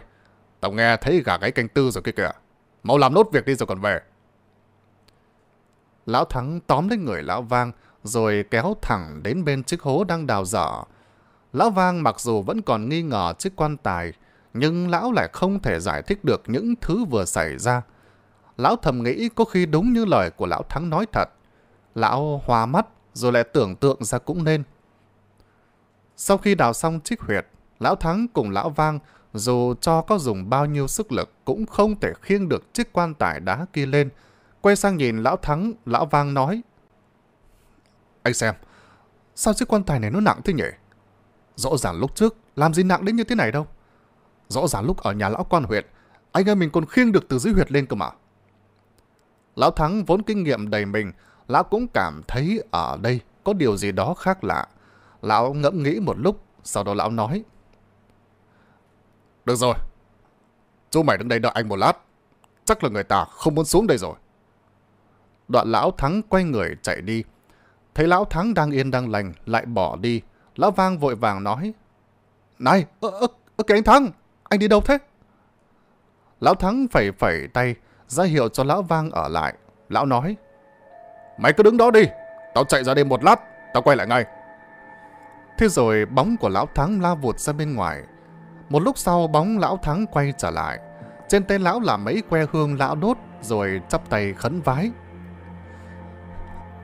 tao nghe thấy gà gáy canh tư rồi kia kìa. Mau làm nốt việc đi rồi còn về. Lão Thắng tóm lấy người lão vang, rồi kéo thẳng đến bên chiếc hố đang đào dở. Lão Vang mặc dù vẫn còn nghi ngờ chiếc quan tài, nhưng lão lại không thể giải thích được những thứ vừa xảy ra. Lão thầm nghĩ có khi đúng như lời của lão Thắng nói thật. Lão hoa mắt rồi lại tưởng tượng ra cũng nên. Sau khi đào xong chiếc huyệt, lão Thắng cùng lão Vang dù cho có dùng bao nhiêu sức lực cũng không thể khiêng được chiếc quan tài đá kia lên. Quay sang nhìn lão Thắng, lão Vang nói anh xem, sao chiếc quan tài này nó nặng thế nhỉ? Rõ ràng lúc trước làm gì nặng đến như thế này đâu. Rõ ràng lúc ở nhà lão quan huyện, anh em mình còn khiêng được từ dưới huyệt lên cơ mà. Lão Thắng vốn kinh nghiệm đầy mình, lão cũng cảm thấy ở đây có điều gì đó khác lạ. Lão ngẫm nghĩ một lúc, sau đó lão nói. Được rồi, chú mày đứng đây đợi anh một lát. Chắc là người ta không muốn xuống đây rồi. Đoạn lão Thắng quay người chạy đi. Thấy lão thắng đang yên đang lành, lại bỏ đi. Lão vang vội vàng nói. Này, ơ, ơ, ơ kìa anh Thắng, anh đi đâu thế? Lão Thắng phẩy phẩy tay, ra hiệu cho lão vang ở lại. Lão nói. Mày cứ đứng đó đi, tao chạy ra đây một lát, tao quay lại ngay. Thế rồi bóng của lão Thắng la vụt ra bên ngoài. Một lúc sau bóng lão Thắng quay trở lại. Trên tay lão là mấy que hương lão đốt rồi chắp tay khấn vái.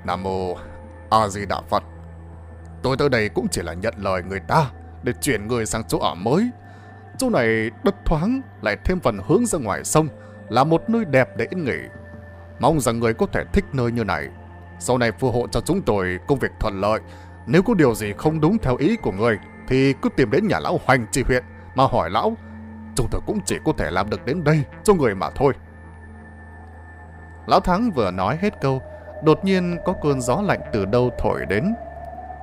Nam mô A-di-đà Phật. Tôi tới đây cũng chỉ là nhận lời người ta để chuyển người sang chỗ ở mới. Chỗ này đất thoáng lại thêm phần hướng ra ngoài sông là một nơi đẹp để yên nghỉ. Mong rằng người có thể thích nơi như này. Sau này phù hộ cho chúng tôi công việc thuận lợi. Nếu có điều gì không đúng theo ý của người thì cứ tìm đến nhà lão Hoành trị huyện mà hỏi lão. Chúng tôi cũng chỉ có thể làm được đến đây cho người mà thôi. Lão Thắng vừa nói hết câu Đột nhiên có cơn gió lạnh từ đâu thổi đến.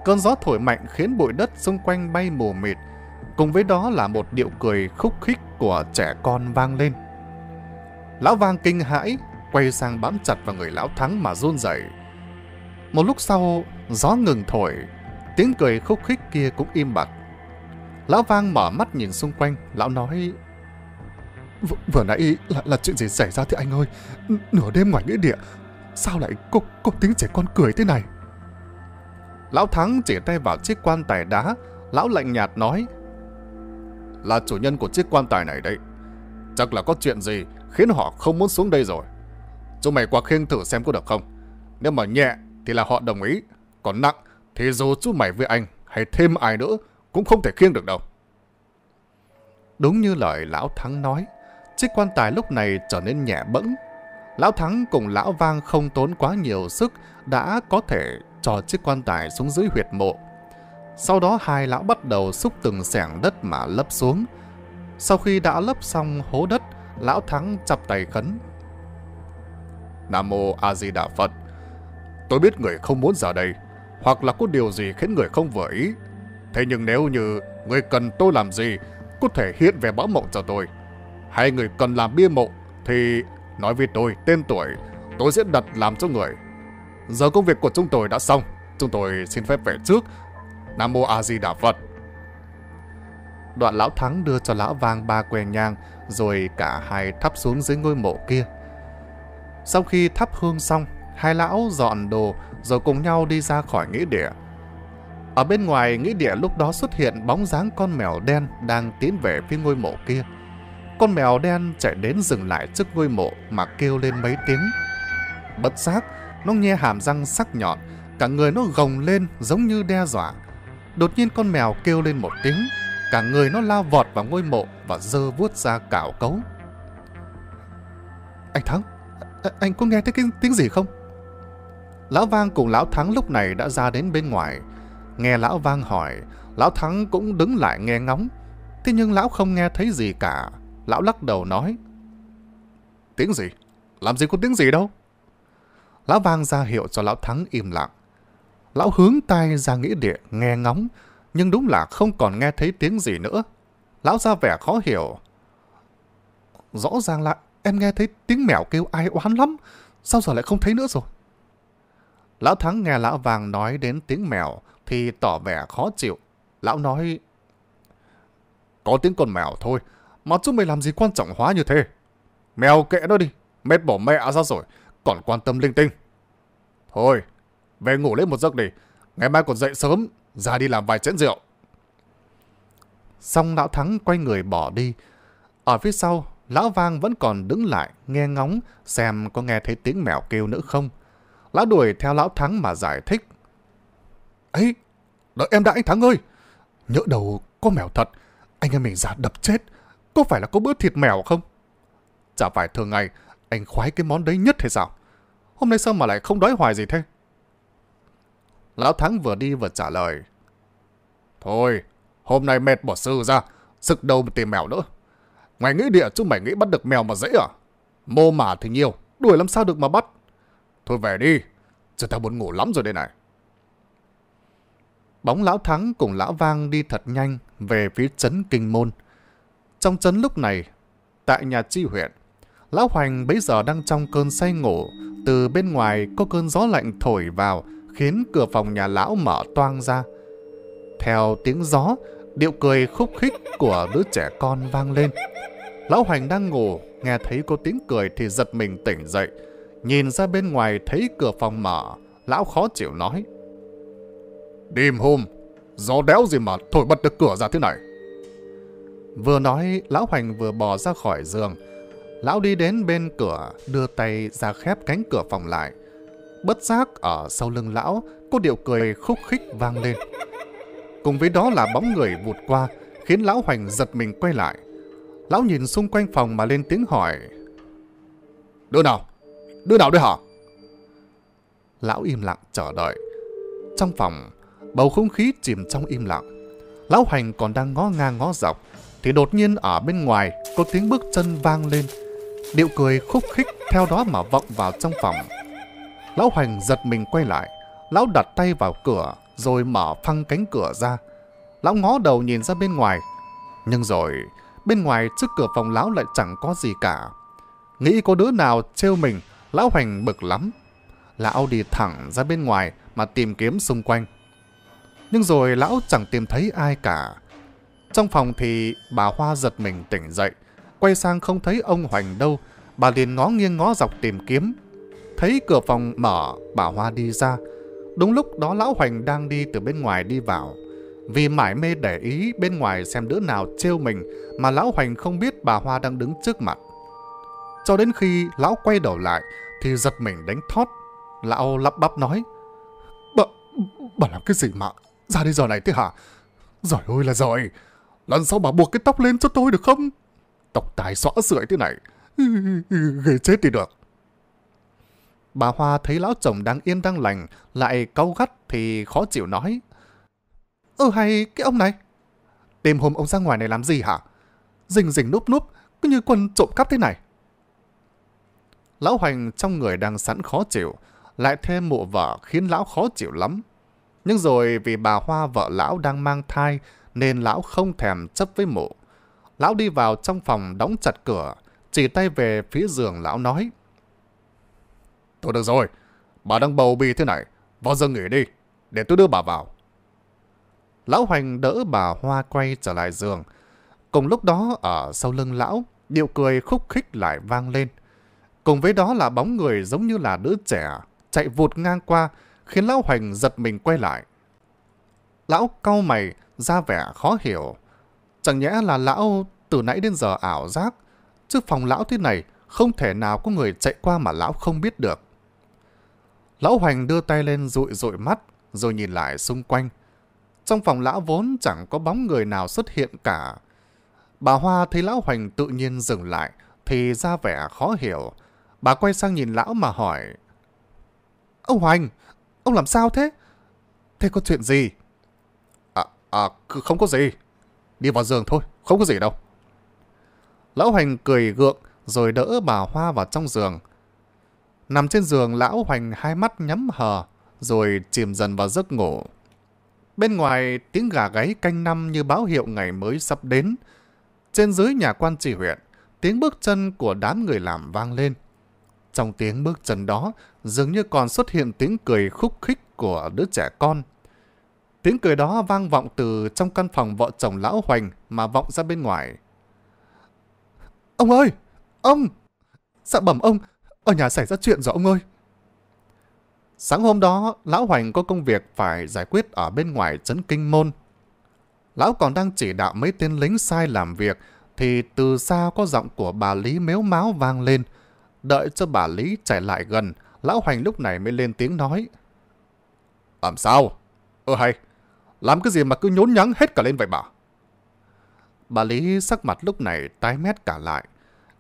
Cơn gió thổi mạnh khiến bụi đất xung quanh bay mù mịt, cùng với đó là một điệu cười khúc khích của trẻ con vang lên. Lão vang kinh hãi, quay sang bám chặt vào người lão thắng mà run rẩy. Một lúc sau, gió ngừng thổi, tiếng cười khúc khích kia cũng im bặt. Lão vang mở mắt nhìn xung quanh, lão nói... V vừa nãy là, là chuyện gì xảy ra thế anh ơi? N nửa đêm ngoài nghĩa địa, Sao lại có, có tiếng trẻ con cười thế này? Lão Thắng chỉ tay vào chiếc quan tài đá, lão lạnh nhạt nói. Là chủ nhân của chiếc quan tài này đấy. Chắc là có chuyện gì khiến họ không muốn xuống đây rồi. Chúng mày qua khiêng thử xem có được không? Nếu mà nhẹ thì là họ đồng ý, còn nặng thì dù chú mày với anh hay thêm ai nữa cũng không thể khiêng được đâu. Đúng như lời lão Thắng nói, chiếc quan tài lúc này trở nên nhẹ bẫng Lão Thắng cùng Lão Vang không tốn quá nhiều sức đã có thể trò chiếc quan tài xuống dưới huyệt mộ. Sau đó hai lão bắt đầu xúc từng sẻng đất mà lấp xuống. Sau khi đã lấp xong hố đất, Lão Thắng chập tay khấn. Nam Mô A Di Đà Phật Tôi biết người không muốn ra đây, hoặc là có điều gì khiến người không vừa ý. Thế nhưng nếu như người cần tôi làm gì, có thể hiện về báo mộng cho tôi. Hay người cần làm bia mộ, thì Nói với tôi tên tuổi, tôi sẽ đặt làm cho người. Giờ công việc của chúng tôi đã xong, chúng tôi xin phép về trước. Nam Mô A Di Đà Phật. Đoạn lão thắng đưa cho lão vang ba que nhang, rồi cả hai thắp xuống dưới ngôi mộ kia. Sau khi thắp hương xong, hai lão dọn đồ rồi cùng nhau đi ra khỏi nghĩa địa. Ở bên ngoài nghĩa địa lúc đó xuất hiện bóng dáng con mèo đen đang tiến về phía ngôi mộ kia con mèo đen chạy đến dừng lại trước ngôi mộ mà kêu lên mấy tiếng. Bất giác, nó nghe hàm răng sắc nhọn, cả người nó gồng lên giống như đe dọa. Đột nhiên con mèo kêu lên một tiếng, cả người nó lao vọt vào ngôi mộ và dơ vuốt ra cào cấu. Anh Thắng, anh có nghe thấy cái tiếng gì không? Lão Vang cùng Lão Thắng lúc này đã ra đến bên ngoài. Nghe Lão Vang hỏi, Lão Thắng cũng đứng lại nghe ngóng. Thế nhưng Lão không nghe thấy gì cả. Lão lắc đầu nói. Tiếng gì? Làm gì có tiếng gì đâu. Lão vang ra hiệu cho lão Thắng im lặng. Lão hướng tay ra nghĩa địa nghe ngóng, nhưng đúng là không còn nghe thấy tiếng gì nữa. Lão ra vẻ khó hiểu. Rõ ràng là em nghe thấy tiếng mèo kêu ai oán lắm, sao giờ lại không thấy nữa rồi? Lão Thắng nghe lão vàng nói đến tiếng mèo thì tỏ vẻ khó chịu. Lão nói, có tiếng con mèo thôi, mà chúng mày làm gì quan trọng hóa như thế? Mèo kệ nó đi, mệt bỏ mẹ ra rồi, còn quan tâm linh tinh. Thôi, về ngủ lấy một giấc đi, ngày mai còn dậy sớm, ra đi làm vài chén rượu. Xong lão thắng quay người bỏ đi. Ở phía sau, lão vang vẫn còn đứng lại, nghe ngóng, xem có nghe thấy tiếng mèo kêu nữa không. Lão đuổi theo lão thắng mà giải thích. Ấy, đợi em đã anh Thắng ơi! Nhỡ đầu có mèo thật, anh em mình giả đập chết, có phải là có bữa thịt mèo không? Chả phải thường ngày anh khoái cái món đấy nhất hay sao? Hôm nay sao mà lại không đói hoài gì thế? Lão Thắng vừa đi vừa trả lời. Thôi, hôm nay mệt bỏ sư ra, sực đầu mà tìm mèo nữa. Mày nghĩ địa chứ mày nghĩ bắt được mèo mà dễ à? Mô mả thì nhiều, đuổi làm sao được mà bắt. Thôi về đi, chứ tao muốn ngủ lắm rồi đây này. Bóng lão Thắng cùng lão Vang đi thật nhanh về phía trấn Kinh Môn. Trong trấn lúc này, tại nhà tri huyện, Lão Hoành bấy giờ đang trong cơn say ngủ, từ bên ngoài có cơn gió lạnh thổi vào, khiến cửa phòng nhà lão mở toang ra. Theo tiếng gió, điệu cười khúc khích của đứa trẻ con vang lên. Lão Hoành đang ngủ, nghe thấy có tiếng cười thì giật mình tỉnh dậy. Nhìn ra bên ngoài thấy cửa phòng mở, lão khó chịu nói. Đêm hôm, gió đéo gì mà thổi bật được cửa ra thế này. Vừa nói, lão Hoành vừa bò ra khỏi giường. Lão đi đến bên cửa, đưa tay ra khép cánh cửa phòng lại. Bất giác ở sau lưng lão, có điệu cười khúc khích vang lên. Cùng với đó là bóng người vụt qua, khiến lão Hoành giật mình quay lại. Lão nhìn xung quanh phòng mà lên tiếng hỏi. Đứa nào? Đứa nào đấy hả? Lão im lặng chờ đợi. Trong phòng, bầu không khí chìm trong im lặng. Lão Hoành còn đang ngó ngang ngó dọc, thì đột nhiên ở bên ngoài có tiếng bước chân vang lên. Điệu cười khúc khích theo đó mà vọng vào trong phòng. Lão Hoành giật mình quay lại, lão đặt tay vào cửa rồi mở phăng cánh cửa ra. Lão ngó đầu nhìn ra bên ngoài, nhưng rồi bên ngoài trước cửa phòng lão lại chẳng có gì cả. Nghĩ có đứa nào trêu mình, lão Hoành bực lắm. Lão đi thẳng ra bên ngoài mà tìm kiếm xung quanh. Nhưng rồi lão chẳng tìm thấy ai cả. Trong phòng thì bà Hoa giật mình tỉnh dậy, quay sang không thấy ông Hoành đâu, bà liền ngó nghiêng ngó dọc tìm kiếm. Thấy cửa phòng mở, bà Hoa đi ra. Đúng lúc đó Lão Hoành đang đi từ bên ngoài đi vào. Vì mải mê để ý bên ngoài xem đứa nào trêu mình mà Lão Hoành không biết bà Hoa đang đứng trước mặt. Cho đến khi Lão quay đầu lại thì giật mình đánh thót. Lão lắp bắp nói, Bà, bà làm cái gì mà ra đi giờ này thế hả? Giỏi ơi là giỏi! Lần sau bà buộc cái tóc lên cho tôi được không? Tóc tài xõa rượi thế này. Ghê chết đi được. Bà Hoa thấy lão chồng đang yên đang lành, lại cau gắt thì khó chịu nói. Ơ hay cái ông này, đêm hôm ông ra ngoài này làm gì hả? Rình rình núp núp, cứ như quân trộm cắp thế này. Lão Hoành trong người đang sẵn khó chịu, lại thêm mụ vợ khiến lão khó chịu lắm. Nhưng rồi vì bà Hoa vợ lão đang mang thai, nên lão không thèm chấp với mụ. Lão đi vào trong phòng đóng chặt cửa, chỉ tay về phía giường lão nói. Thôi được rồi, bà đang bầu bì thế này, vào giường nghỉ đi, để tôi đưa bà vào. Lão Hoành đỡ bà Hoa quay trở lại giường. Cùng lúc đó ở sau lưng lão, điệu cười khúc khích lại vang lên. Cùng với đó là bóng người giống như là đứa trẻ, chạy vụt ngang qua, khiến Lão Hoành giật mình quay lại. Lão cau mày, ra vẻ khó hiểu. Chẳng nhẽ là lão từ nãy đến giờ ảo giác, chứ phòng lão thế này không thể nào có người chạy qua mà lão không biết được. Lão Hoành đưa tay lên rụi rụi mắt, rồi nhìn lại xung quanh. Trong phòng lão vốn chẳng có bóng người nào xuất hiện cả. Bà Hoa thấy lão Hoành tự nhiên dừng lại, thì ra vẻ khó hiểu. Bà quay sang nhìn lão mà hỏi. Ông Hoành, ông làm sao thế? Thế có chuyện gì? À, không có gì. Đi vào giường thôi, không có gì đâu. Lão Hoành cười gượng rồi đỡ bà Hoa vào trong giường. Nằm trên giường lão Hoành hai mắt nhắm hờ rồi chìm dần vào giấc ngủ. Bên ngoài tiếng gà gáy canh năm như báo hiệu ngày mới sắp đến. Trên dưới nhà quan chỉ huyện, tiếng bước chân của đám người làm vang lên. Trong tiếng bước chân đó, dường như còn xuất hiện tiếng cười khúc khích của đứa trẻ con Tiếng cười đó vang vọng từ trong căn phòng vợ chồng lão Hoành mà vọng ra bên ngoài. Ông ơi! Ông! Dạ bẩm ông, ở nhà xảy ra chuyện rồi ông ơi! Sáng hôm đó, Lão Hoành có công việc phải giải quyết ở bên ngoài trấn kinh môn. Lão còn đang chỉ đạo mấy tên lính sai làm việc, thì từ xa có giọng của bà Lý mếu máu vang lên. Đợi cho bà Lý chạy lại gần, Lão Hoành lúc này mới lên tiếng nói. Làm sao? Ơ hay, làm cái gì mà cứ nhốn nhắng hết cả lên vậy bà? Bà Lý sắc mặt lúc này tái mét cả lại.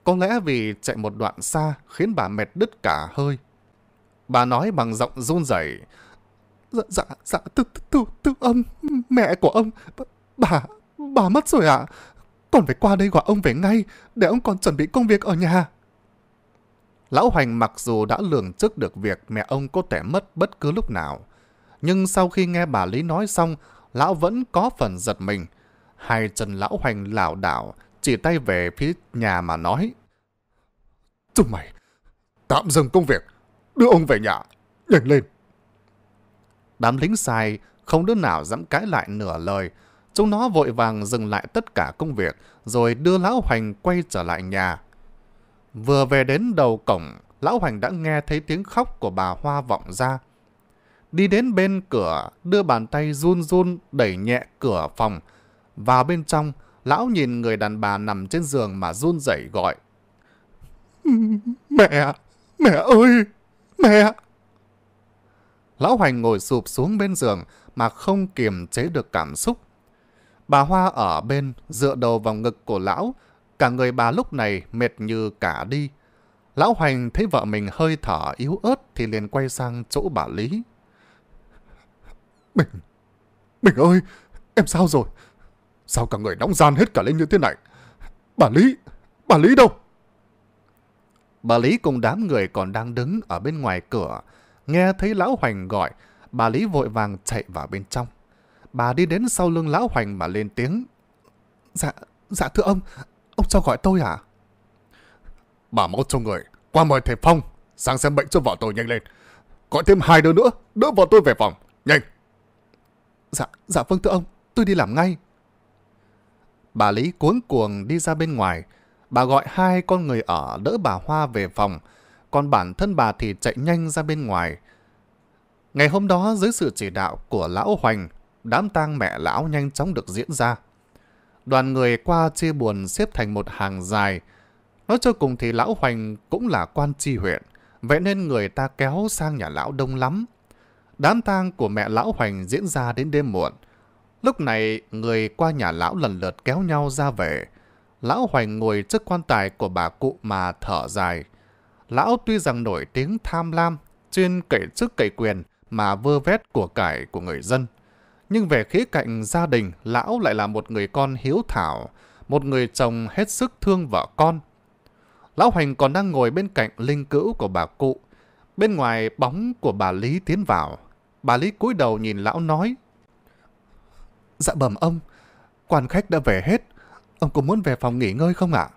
Có lẽ vì chạy một đoạn xa khiến bà mệt đứt cả hơi. Bà nói bằng giọng run rẩy. Dạ, dạ, dạ, tư, tư, tư, ông, mẹ của ông, bà, bà mất rồi ạ. À? Còn phải qua đây gọi ông về ngay, để ông còn chuẩn bị công việc ở nhà. Lão Hoành mặc dù đã lường trước được việc mẹ ông có thể mất bất cứ lúc nào, nhưng sau khi nghe bà Lý nói xong lão vẫn có phần giật mình. Hai chân lão hoành lảo đảo, chỉ tay về phía nhà mà nói. Chúng mày, tạm dừng công việc, đưa ông về nhà, nhanh lên. Đám lính sai, không đứa nào dám cãi lại nửa lời. Chúng nó vội vàng dừng lại tất cả công việc, rồi đưa lão hoành quay trở lại nhà. Vừa về đến đầu cổng, lão hoành đã nghe thấy tiếng khóc của bà Hoa vọng ra đi đến bên cửa, đưa bàn tay run run đẩy nhẹ cửa phòng. Vào bên trong, lão nhìn người đàn bà nằm trên giường mà run rẩy gọi. Mẹ! Mẹ ơi! Mẹ! Lão Hoành ngồi sụp xuống bên giường mà không kiềm chế được cảm xúc. Bà Hoa ở bên, dựa đầu vào ngực của lão, cả người bà lúc này mệt như cả đi. Lão Hoành thấy vợ mình hơi thở yếu ớt thì liền quay sang chỗ bà Lý bình bình ơi, em sao rồi? Sao cả người nóng gian hết cả lên như thế này? Bà Lý, bà Lý đâu? Bà Lý cùng đám người còn đang đứng ở bên ngoài cửa. Nghe thấy Lão Hoành gọi, bà Lý vội vàng chạy vào bên trong. Bà đi đến sau lưng Lão Hoành mà lên tiếng. Dạ, dạ thưa ông, ông cho gọi tôi à? Bà mau cho người, qua mời thầy Phong, sang xem bệnh cho vợ tôi nhanh lên. Gọi thêm hai đứa nữa, đỡ vợ tôi về phòng. Dạ, dạ vâng thưa ông, tôi đi làm ngay. Bà Lý cuốn cuồng đi ra bên ngoài. Bà gọi hai con người ở đỡ bà Hoa về phòng, còn bản thân bà thì chạy nhanh ra bên ngoài. Ngày hôm đó, dưới sự chỉ đạo của Lão Hoành, đám tang mẹ Lão nhanh chóng được diễn ra. Đoàn người qua chia buồn xếp thành một hàng dài. Nói cho cùng thì Lão Hoành cũng là quan tri huyện, vậy nên người ta kéo sang nhà Lão đông lắm. Đám tang của mẹ lão Hoành diễn ra đến đêm muộn. Lúc này, người qua nhà lão lần lượt kéo nhau ra về. Lão Hoành ngồi trước quan tài của bà cụ mà thở dài. Lão tuy rằng nổi tiếng tham lam, chuyên cậy chức cậy quyền mà vơ vét của cải của người dân. Nhưng về khía cạnh gia đình, lão lại là một người con hiếu thảo, một người chồng hết sức thương vợ con. Lão Hoành còn đang ngồi bên cạnh linh cữu của bà cụ. Bên ngoài bóng của bà Lý tiến vào, Bà Lý cúi đầu nhìn lão nói. Dạ bẩm ông, quan khách đã về hết. Ông có muốn về phòng nghỉ ngơi không ạ?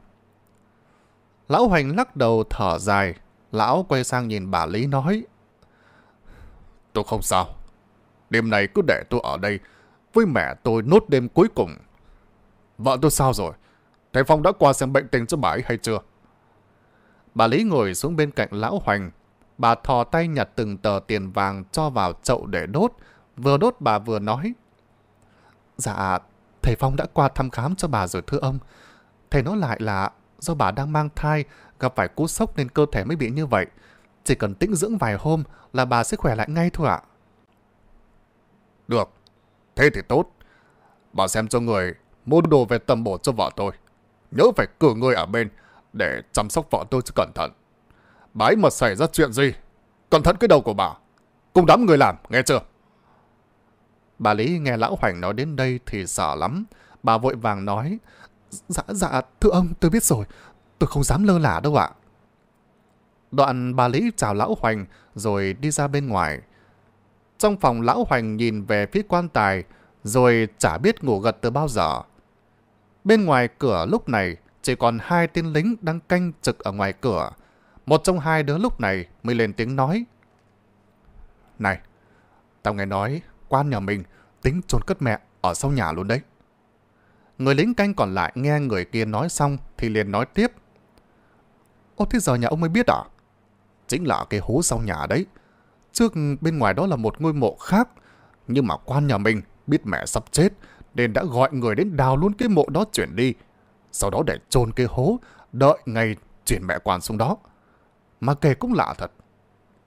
Lão Hoành lắc đầu thở dài. Lão quay sang nhìn bà Lý nói. Tôi không sao. Đêm nay cứ để tôi ở đây với mẹ tôi nốt đêm cuối cùng. Vợ tôi sao rồi? Thầy Phong đã qua xem bệnh tình cho bà ấy hay chưa? Bà Lý ngồi xuống bên cạnh Lão Hoành, Bà thò tay nhặt từng tờ tiền vàng cho vào chậu để đốt. Vừa đốt bà vừa nói. Dạ, thầy Phong đã qua thăm khám cho bà rồi thưa ông. Thầy nói lại là do bà đang mang thai, gặp phải cú sốc nên cơ thể mới bị như vậy. Chỉ cần tĩnh dưỡng vài hôm là bà sẽ khỏe lại ngay thôi ạ. Được, thế thì tốt. Bà xem cho người mua đồ về tầm bổ cho vợ tôi. Nhớ phải cử người ở bên để chăm sóc vợ tôi cho cẩn thận. Bái mà xảy ra chuyện gì? Cẩn thận cái đầu của bà. Cùng đám người làm, nghe chưa? Bà Lý nghe Lão Hoành nói đến đây thì sợ lắm. Bà vội vàng nói, dạ, dạ, thưa ông, tôi biết rồi. Tôi không dám lơ là đâu ạ. Đoạn bà Lý chào Lão Hoành rồi đi ra bên ngoài. Trong phòng Lão Hoành nhìn về phía quan tài rồi chả biết ngủ gật từ bao giờ. Bên ngoài cửa lúc này chỉ còn hai tên lính đang canh trực ở ngoài cửa. Một trong hai đứa lúc này mới lên tiếng nói. Này, tao nghe nói quan nhà mình tính trốn cất mẹ ở sau nhà luôn đấy. Người lính canh còn lại nghe người kia nói xong thì liền nói tiếp. Ô thế giờ nhà ông mới biết à? Chính là cái hố sau nhà đấy. Trước bên ngoài đó là một ngôi mộ khác. Nhưng mà quan nhà mình biết mẹ sắp chết nên đã gọi người đến đào luôn cái mộ đó chuyển đi. Sau đó để chôn cái hố, đợi ngày chuyển mẹ quan xuống đó. Mà kể cũng lạ thật.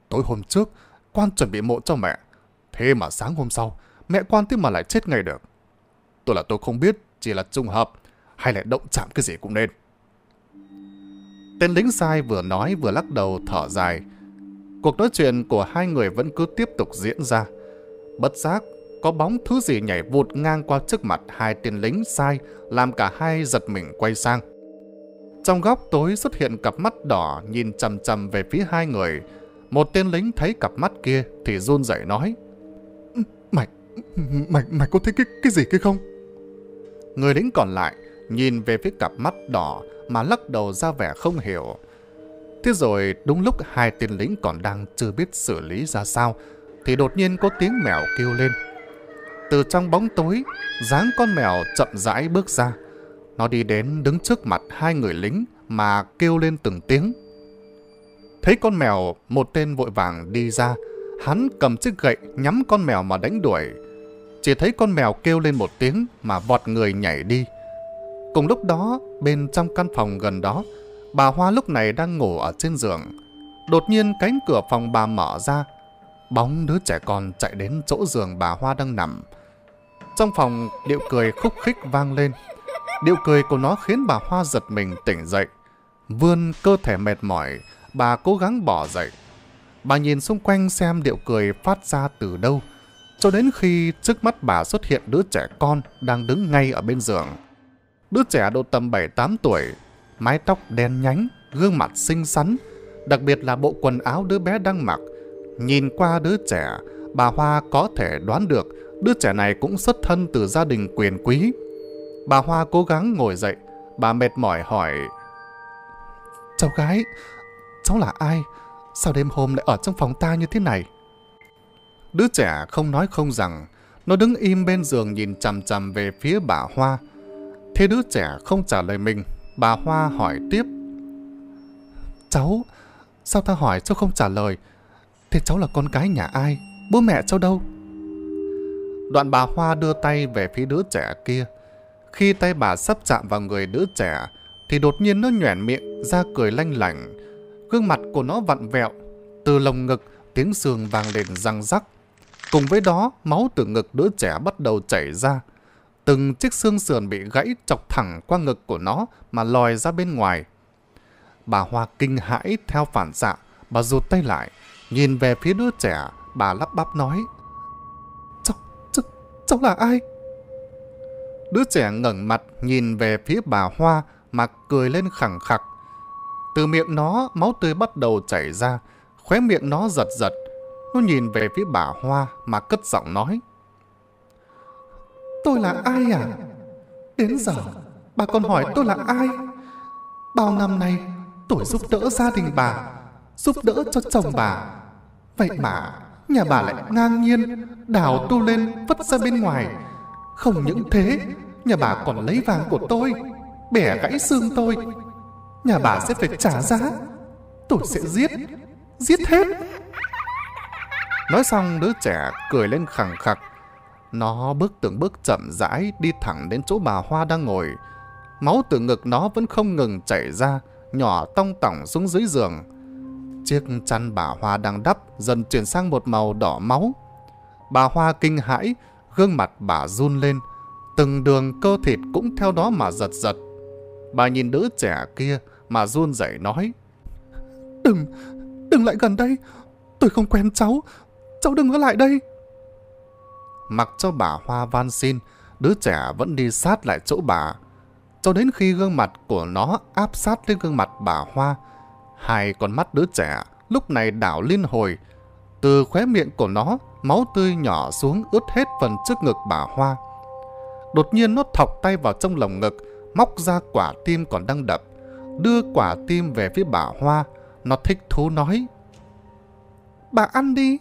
Tối hôm trước, quan chuẩn bị mộ cho mẹ. Thế mà sáng hôm sau, mẹ quan thế mà lại chết ngay được. Tôi là tôi không biết, chỉ là trùng hợp, hay lại động chạm cái gì cũng nên. Tên lính sai vừa nói vừa lắc đầu thở dài. Cuộc nói chuyện của hai người vẫn cứ tiếp tục diễn ra. Bất giác, có bóng thứ gì nhảy vụt ngang qua trước mặt hai tên lính sai làm cả hai giật mình quay sang. Trong góc tối xuất hiện cặp mắt đỏ nhìn chầm chầm về phía hai người. Một tên lính thấy cặp mắt kia thì run rẩy nói. Mày, mày, mày có thấy cái, cái gì kia không? Người lính còn lại nhìn về phía cặp mắt đỏ mà lắc đầu ra vẻ không hiểu. Thế rồi đúng lúc hai tên lính còn đang chưa biết xử lý ra sao thì đột nhiên có tiếng mèo kêu lên. Từ trong bóng tối, dáng con mèo chậm rãi bước ra. Nó đi đến đứng trước mặt hai người lính mà kêu lên từng tiếng. Thấy con mèo, một tên vội vàng đi ra. Hắn cầm chiếc gậy nhắm con mèo mà đánh đuổi. Chỉ thấy con mèo kêu lên một tiếng mà vọt người nhảy đi. Cùng lúc đó, bên trong căn phòng gần đó, bà Hoa lúc này đang ngủ ở trên giường. Đột nhiên cánh cửa phòng bà mở ra. Bóng đứa trẻ con chạy đến chỗ giường bà Hoa đang nằm. Trong phòng điệu cười khúc khích vang lên Điệu cười của nó khiến bà Hoa giật mình tỉnh dậy. Vươn cơ thể mệt mỏi, bà cố gắng bỏ dậy. Bà nhìn xung quanh xem điệu cười phát ra từ đâu, cho đến khi trước mắt bà xuất hiện đứa trẻ con đang đứng ngay ở bên giường. Đứa trẻ độ tầm 7-8 tuổi, mái tóc đen nhánh, gương mặt xinh xắn, đặc biệt là bộ quần áo đứa bé đang mặc. Nhìn qua đứa trẻ, bà Hoa có thể đoán được đứa trẻ này cũng xuất thân từ gia đình quyền quý Bà Hoa cố gắng ngồi dậy. Bà mệt mỏi hỏi. Cháu gái, cháu là ai? Sao đêm hôm lại ở trong phòng ta như thế này? Đứa trẻ không nói không rằng. Nó đứng im bên giường nhìn chằm chằm về phía bà Hoa. Thế đứa trẻ không trả lời mình. Bà Hoa hỏi tiếp. Cháu, sao ta hỏi cháu không trả lời? Thế cháu là con cái nhà ai? Bố mẹ cháu đâu? Đoạn bà Hoa đưa tay về phía đứa trẻ kia. Khi tay bà sắp chạm vào người đứa trẻ, thì đột nhiên nó nhoẻn miệng ra cười lanh lảnh. Gương mặt của nó vặn vẹo, từ lồng ngực tiếng sườn vang lên răng rắc. Cùng với đó, máu từ ngực đứa trẻ bắt đầu chảy ra. Từng chiếc xương sườn bị gãy chọc thẳng qua ngực của nó mà lòi ra bên ngoài. Bà Hoa kinh hãi theo phản xạ, bà rụt tay lại, nhìn về phía đứa trẻ, bà lắp bắp nói. Cháu, cháu, cháu là ai? Đứa trẻ ngẩng mặt nhìn về phía bà Hoa mà cười lên khẳng khặc. Từ miệng nó, máu tươi bắt đầu chảy ra, khóe miệng nó giật giật. Nó nhìn về phía bà Hoa mà cất giọng nói. Tôi là ai à? Đến giờ, bà còn hỏi tôi là ai? Bao năm nay, tôi giúp đỡ gia đình bà, giúp đỡ cho chồng bà. Vậy mà, nhà bà lại ngang nhiên, đào tôi lên vứt ra bên ngoài, không những thế, nhà bà còn lấy vàng của tôi, bẻ gãy xương tôi. Nhà bà sẽ phải trả giá. Tôi sẽ giết, giết hết. Nói xong đứa trẻ cười lên khẳng khặc. Nó bước từng bước chậm rãi đi thẳng đến chỗ bà Hoa đang ngồi. Máu từ ngực nó vẫn không ngừng chảy ra, nhỏ tong tỏng xuống dưới giường. Chiếc chăn bà Hoa đang đắp dần chuyển sang một màu đỏ máu. Bà Hoa kinh hãi, Gương mặt bà run lên, từng đường cơ thịt cũng theo đó mà giật giật. Bà nhìn đứa trẻ kia mà run rẩy nói. Đừng, đừng lại gần đây, tôi không quen cháu, cháu đừng có lại đây. Mặc cho bà Hoa van xin, đứa trẻ vẫn đi sát lại chỗ bà. Cho đến khi gương mặt của nó áp sát lên gương mặt bà Hoa, hai con mắt đứa trẻ lúc này đảo liên hồi, từ khóe miệng của nó, máu tươi nhỏ xuống ướt hết phần trước ngực bà Hoa. Đột nhiên nó thọc tay vào trong lồng ngực, móc ra quả tim còn đang đập, đưa quả tim về phía bà Hoa. Nó thích thú nói, Bà ăn đi,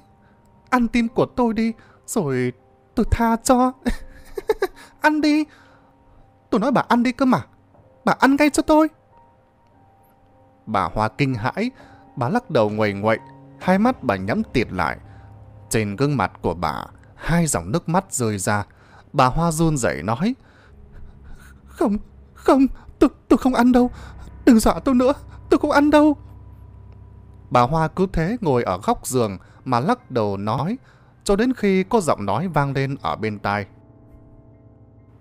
ăn tim của tôi đi, rồi tôi tha cho. ăn đi, tôi nói bà ăn đi cơ mà, bà ăn ngay cho tôi. Bà Hoa kinh hãi, bà lắc đầu ngoầy ngoậy, Hai mắt bà nhắm tiệt lại. Trên gương mặt của bà, hai dòng nước mắt rơi ra. Bà Hoa run rẩy nói. Không, không, tôi, tôi không ăn đâu. Đừng dọa tôi nữa, tôi không ăn đâu. Bà Hoa cứ thế ngồi ở góc giường mà lắc đầu nói, cho đến khi có giọng nói vang lên ở bên tai.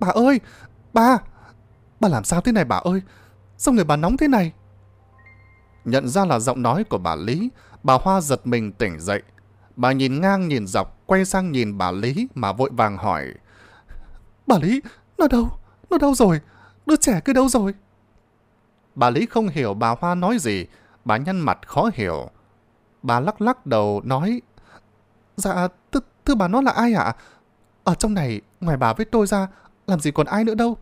Bà ơi, bà, bà làm sao thế này bà ơi, sao người bà nóng thế này? Nhận ra là giọng nói của bà Lý, Bà Hoa giật mình tỉnh dậy. Bà nhìn ngang nhìn dọc, quay sang nhìn bà Lý mà vội vàng hỏi. Bà Lý, nó đâu? Nó đâu rồi? Đứa trẻ cứ đâu rồi? Bà Lý không hiểu bà Hoa nói gì, bà nhăn mặt khó hiểu. Bà lắc lắc đầu nói, Dạ, th thưa bà nó là ai ạ? Ở trong này, ngoài bà với tôi ra, làm gì còn ai nữa đâu?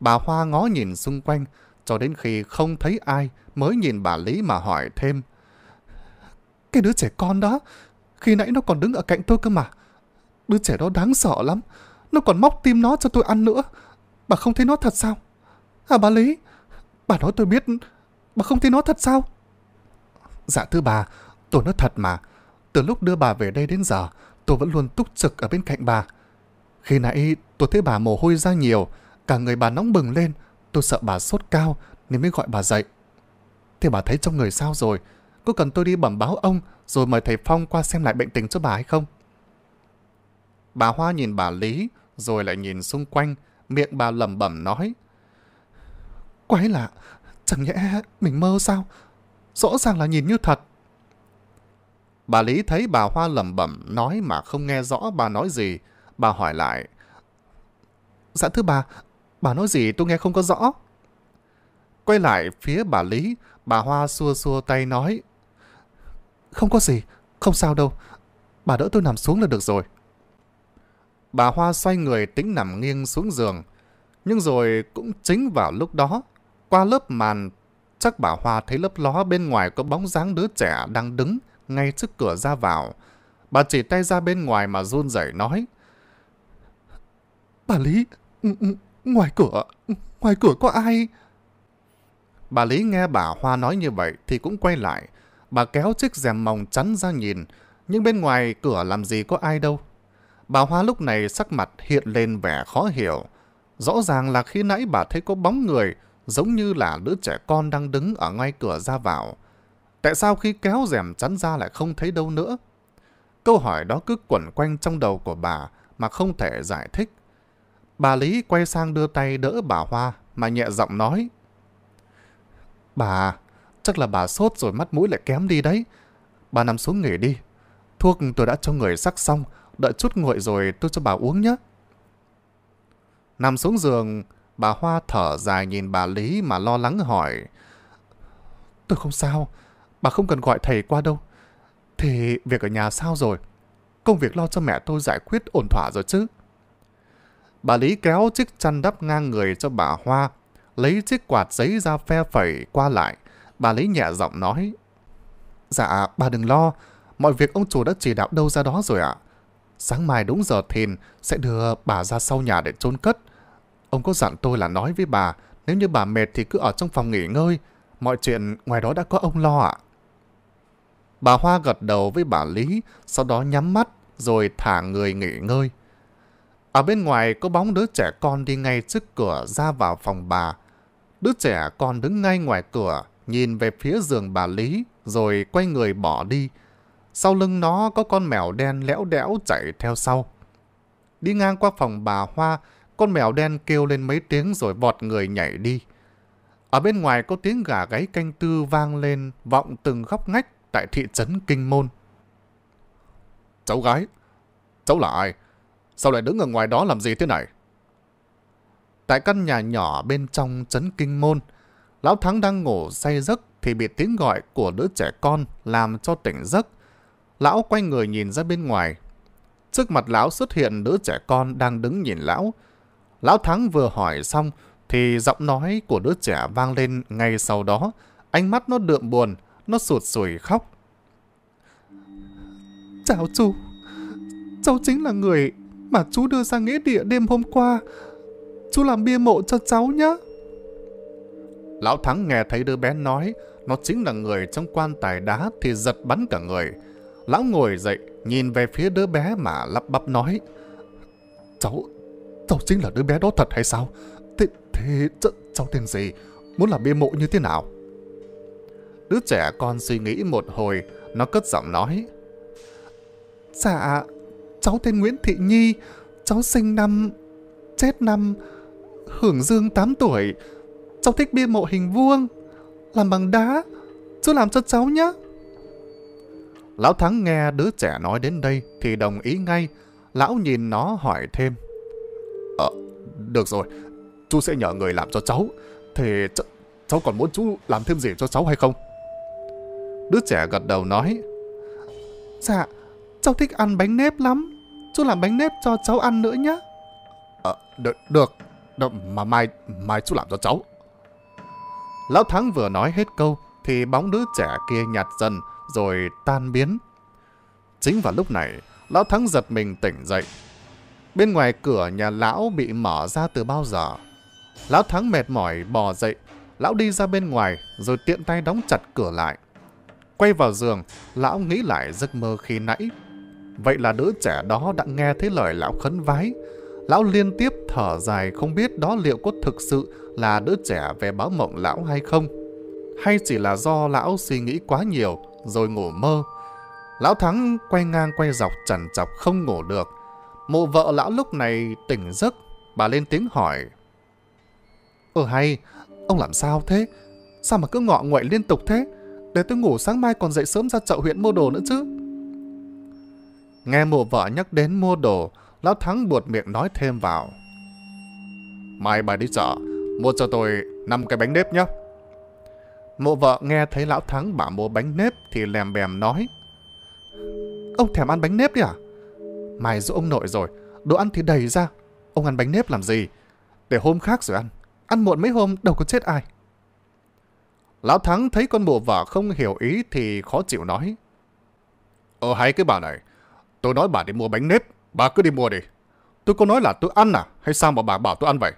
Bà Hoa ngó nhìn xung quanh, cho đến khi không thấy ai mới nhìn bà Lý mà hỏi thêm. Cái đứa trẻ con đó, khi nãy nó còn đứng ở cạnh tôi cơ mà. Đứa trẻ đó đáng sợ lắm. Nó còn móc tim nó cho tôi ăn nữa. Bà không thấy nó thật sao? À bà Lý, bà nói tôi biết, bà không thấy nó thật sao? Dạ thưa bà, tôi nói thật mà. Từ lúc đưa bà về đây đến giờ, tôi vẫn luôn túc trực ở bên cạnh bà. Khi nãy tôi thấy bà mồ hôi ra nhiều, cả người bà nóng bừng lên, tôi sợ bà sốt cao nên mới gọi bà dậy. Thế bà thấy trong người sao rồi? Cô cần tôi đi bẩm báo ông rồi mời thầy Phong qua xem lại bệnh tình cho bà hay không? Bà Hoa nhìn bà Lý rồi lại nhìn xung quanh, miệng bà lẩm bẩm nói. Quái lạ, chẳng nhẽ mình mơ sao? Rõ ràng là nhìn như thật. Bà Lý thấy bà Hoa lẩm bẩm nói mà không nghe rõ bà nói gì, bà hỏi lại. Dạ thưa bà, bà nói gì tôi nghe không có rõ. Quay lại phía bà Lý, bà Hoa xua xua tay nói. Không có gì, không sao đâu. Bà đỡ tôi nằm xuống là được rồi. Bà Hoa xoay người tính nằm nghiêng xuống giường. Nhưng rồi cũng chính vào lúc đó, qua lớp màn, chắc bà Hoa thấy lớp ló bên ngoài có bóng dáng đứa trẻ đang đứng ngay trước cửa ra vào. Bà chỉ tay ra bên ngoài mà run rẩy nói. Bà Lý, ngoài cửa, ngoài cửa có ai? Bà Lý nghe bà Hoa nói như vậy thì cũng quay lại, Bà kéo chiếc rèm mỏng chắn ra nhìn, nhưng bên ngoài cửa làm gì có ai đâu. Bà Hoa lúc này sắc mặt hiện lên vẻ khó hiểu. Rõ ràng là khi nãy bà thấy có bóng người, giống như là đứa trẻ con đang đứng ở ngay cửa ra vào. Tại sao khi kéo rèm chắn ra lại không thấy đâu nữa? Câu hỏi đó cứ quẩn quanh trong đầu của bà mà không thể giải thích. Bà Lý quay sang đưa tay đỡ bà Hoa mà nhẹ giọng nói. Bà, Chắc là bà sốt rồi mắt mũi lại kém đi đấy. Bà nằm xuống nghỉ đi. Thuốc tôi đã cho người sắc xong, đợi chút nguội rồi tôi cho bà uống nhé. Nằm xuống giường, bà Hoa thở dài nhìn bà Lý mà lo lắng hỏi. Tôi không sao, bà không cần gọi thầy qua đâu. Thì việc ở nhà sao rồi? Công việc lo cho mẹ tôi giải quyết ổn thỏa rồi chứ. Bà Lý kéo chiếc chăn đắp ngang người cho bà Hoa, lấy chiếc quạt giấy ra phe phẩy qua lại, bà lấy nhẹ giọng nói. Dạ, bà đừng lo, mọi việc ông chủ đã chỉ đạo đâu ra đó rồi ạ. Sáng mai đúng giờ thìn sẽ đưa bà ra sau nhà để chôn cất. Ông có dặn tôi là nói với bà, nếu như bà mệt thì cứ ở trong phòng nghỉ ngơi, mọi chuyện ngoài đó đã có ông lo ạ. Bà Hoa gật đầu với bà Lý, sau đó nhắm mắt rồi thả người nghỉ ngơi. Ở bên ngoài có bóng đứa trẻ con đi ngay trước cửa ra vào phòng bà. Đứa trẻ con đứng ngay ngoài cửa, nhìn về phía giường bà Lý, rồi quay người bỏ đi. Sau lưng nó có con mèo đen lẽo đẽo chạy theo sau. Đi ngang qua phòng bà Hoa, con mèo đen kêu lên mấy tiếng rồi vọt người nhảy đi. Ở bên ngoài có tiếng gà gáy canh tư vang lên, vọng từng góc ngách tại thị trấn Kinh Môn. Cháu gái, cháu là ai? Sao lại đứng ở ngoài đó làm gì thế này? Tại căn nhà nhỏ bên trong trấn Kinh Môn, Lão Thắng đang ngủ say giấc thì bị tiếng gọi của đứa trẻ con làm cho tỉnh giấc. Lão quay người nhìn ra bên ngoài. Trước mặt lão xuất hiện đứa trẻ con đang đứng nhìn lão. Lão Thắng vừa hỏi xong thì giọng nói của đứa trẻ vang lên ngay sau đó. Ánh mắt nó đượm buồn, nó sụt sùi khóc. Chào chú, cháu chính là người mà chú đưa ra nghĩa địa đêm hôm qua. Chú làm bia mộ cho cháu nhé. Lão Thắng nghe thấy đứa bé nói nó chính là người trong quan tài đá thì giật bắn cả người. Lão ngồi dậy, nhìn về phía đứa bé mà lắp bắp nói. Cháu, cháu chính là đứa bé đó thật hay sao? Thế, thế ch cháu tên gì? Muốn làm bia mộ như thế nào? Đứa trẻ con suy nghĩ một hồi, nó cất giọng nói. Dạ, cháu tên Nguyễn Thị Nhi, cháu sinh năm, chết năm, hưởng dương 8 tuổi, Cháu thích bia mộ hình vuông Làm bằng đá Chú làm cho cháu nhé Lão Thắng nghe đứa trẻ nói đến đây Thì đồng ý ngay Lão nhìn nó hỏi thêm Ờ, được rồi Chú sẽ nhờ người làm cho cháu Thì ch cháu còn muốn chú làm thêm gì cho cháu hay không Đứa trẻ gật đầu nói Dạ Cháu thích ăn bánh nếp lắm Chú làm bánh nếp cho cháu ăn nữa nhé Ờ, được, được, được Mà mai, mai chú làm cho cháu Lão Thắng vừa nói hết câu thì bóng đứa trẻ kia nhạt dần rồi tan biến. Chính vào lúc này, Lão Thắng giật mình tỉnh dậy. Bên ngoài cửa nhà lão bị mở ra từ bao giờ. Lão Thắng mệt mỏi bò dậy, lão đi ra bên ngoài rồi tiện tay đóng chặt cửa lại. Quay vào giường, lão nghĩ lại giấc mơ khi nãy. Vậy là đứa trẻ đó đã nghe thấy lời lão khấn vái, Lão liên tiếp thở dài không biết đó liệu có thực sự là đứa trẻ về báo mộng lão hay không. Hay chỉ là do lão suy nghĩ quá nhiều rồi ngủ mơ. Lão Thắng quay ngang quay dọc trằn chọc không ngủ được. Mụ vợ lão lúc này tỉnh giấc, bà lên tiếng hỏi. Ờ hay, ông làm sao thế? Sao mà cứ ngọ nguậy liên tục thế? Để tôi ngủ sáng mai còn dậy sớm ra chợ huyện mua đồ nữa chứ. Nghe mụ vợ nhắc đến mua đồ, Lão Thắng buột miệng nói thêm vào. Mai bà đi chợ, mua cho tôi 5 cái bánh nếp nhé. Mộ vợ nghe thấy Lão Thắng bảo mua bánh nếp thì lèm bèm nói. Ông thèm ăn bánh nếp đi à? Mai dỗ ông nội rồi, đồ ăn thì đầy ra. Ông ăn bánh nếp làm gì? Để hôm khác rồi ăn. Ăn muộn mấy hôm đâu có chết ai. Lão Thắng thấy con mụ vợ không hiểu ý thì khó chịu nói. Ờ hay cái bà này, tôi nói bà đi mua bánh nếp, Bà cứ đi mua đi. Tôi có nói là tôi ăn à? Hay sao mà bà bảo tôi ăn vậy?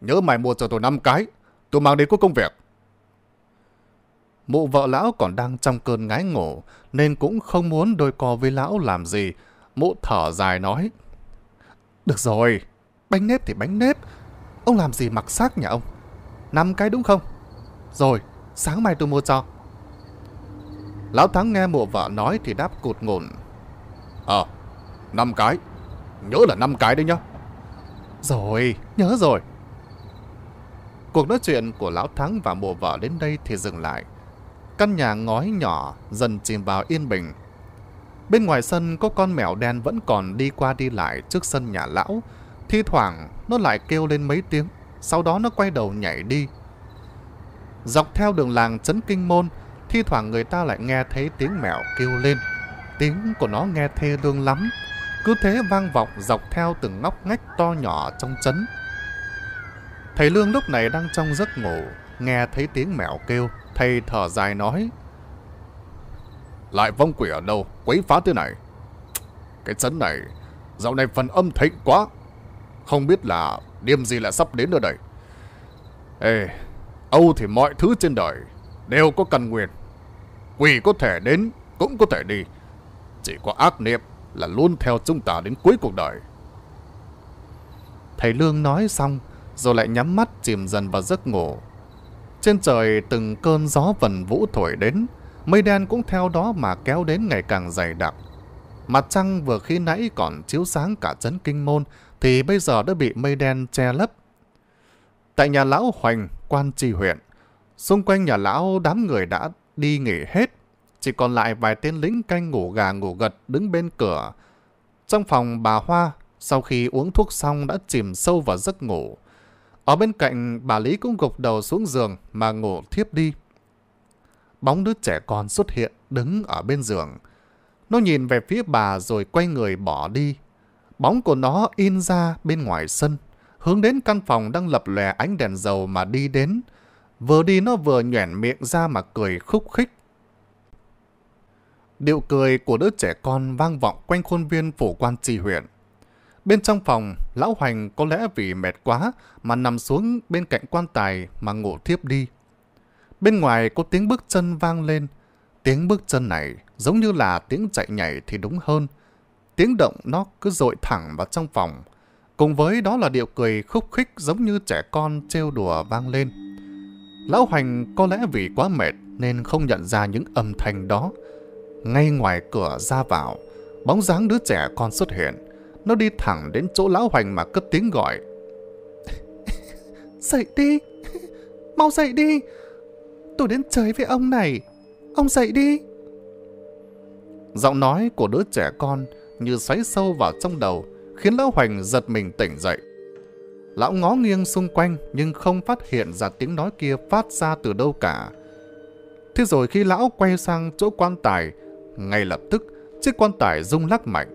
Nhớ mày mua cho tôi 5 cái. Tôi mang đi có công việc. Mụ vợ lão còn đang trong cơn ngái ngủ nên cũng không muốn đôi co với lão làm gì. Mụ thở dài nói. Được rồi, bánh nếp thì bánh nếp. Ông làm gì mặc xác nhà ông? năm cái đúng không? Rồi, sáng mai tôi mua cho. Lão Thắng nghe mụ vợ nói thì đáp cụt ngủn. Ờ, à, 5 cái Nhớ là 5 cái đấy nhá Rồi, nhớ rồi Cuộc nói chuyện của Lão Thắng và mùa vợ đến đây thì dừng lại Căn nhà ngói nhỏ dần chìm vào yên bình Bên ngoài sân có con mèo đen vẫn còn đi qua đi lại trước sân nhà lão Thi thoảng nó lại kêu lên mấy tiếng Sau đó nó quay đầu nhảy đi Dọc theo đường làng Trấn Kinh Môn Thi thoảng người ta lại nghe thấy tiếng mèo kêu lên Tiếng của nó nghe thê lương lắm cứ thế vang vọng dọc theo từng ngóc ngách to nhỏ trong chấn Thầy Lương lúc này đang trong giấc ngủ, nghe thấy tiếng mèo kêu, thầy thở dài nói. Lại vong quỷ ở đâu, quấy phá thế này. Cái chấn này, dạo này phần âm thịnh quá. Không biết là đêm gì lại sắp đến nữa đây. Ê, Âu thì mọi thứ trên đời đều có căn nguyên. Quỷ có thể đến, cũng có thể đi. Chỉ có ác niệm là luôn theo chúng ta đến cuối cuộc đời. Thầy Lương nói xong, rồi lại nhắm mắt chìm dần vào giấc ngủ. Trên trời từng cơn gió vần vũ thổi đến, mây đen cũng theo đó mà kéo đến ngày càng dày đặc. Mặt trăng vừa khi nãy còn chiếu sáng cả trấn kinh môn thì bây giờ đã bị mây đen che lấp. Tại nhà lão Hoành, quan tri huyện, xung quanh nhà lão đám người đã đi nghỉ hết chỉ còn lại vài tên lính canh ngủ gà ngủ gật đứng bên cửa. Trong phòng bà Hoa, sau khi uống thuốc xong đã chìm sâu vào giấc ngủ. Ở bên cạnh, bà Lý cũng gục đầu xuống giường mà ngủ thiếp đi. Bóng đứa trẻ con xuất hiện, đứng ở bên giường. Nó nhìn về phía bà rồi quay người bỏ đi. Bóng của nó in ra bên ngoài sân, hướng đến căn phòng đang lập lè ánh đèn dầu mà đi đến. Vừa đi nó vừa nhoẻn miệng ra mà cười khúc khích điệu cười của đứa trẻ con vang vọng quanh khuôn viên phủ quan tri huyện. Bên trong phòng, lão Hoành có lẽ vì mệt quá mà nằm xuống bên cạnh quan tài mà ngủ thiếp đi. Bên ngoài có tiếng bước chân vang lên. Tiếng bước chân này giống như là tiếng chạy nhảy thì đúng hơn. Tiếng động nó cứ dội thẳng vào trong phòng. Cùng với đó là điệu cười khúc khích giống như trẻ con trêu đùa vang lên. Lão Hoành có lẽ vì quá mệt nên không nhận ra những âm thanh đó. Ngay ngoài cửa ra vào, bóng dáng đứa trẻ con xuất hiện. Nó đi thẳng đến chỗ lão hoành mà cất tiếng gọi. dậy đi! Mau dậy đi! Tôi đến chơi với ông này! Ông dậy đi! Giọng nói của đứa trẻ con như xoáy sâu vào trong đầu, khiến lão hoành giật mình tỉnh dậy. Lão ngó nghiêng xung quanh nhưng không phát hiện ra tiếng nói kia phát ra từ đâu cả. Thế rồi khi lão quay sang chỗ quan tài, ngay lập tức, chiếc quan tài rung lắc mạnh.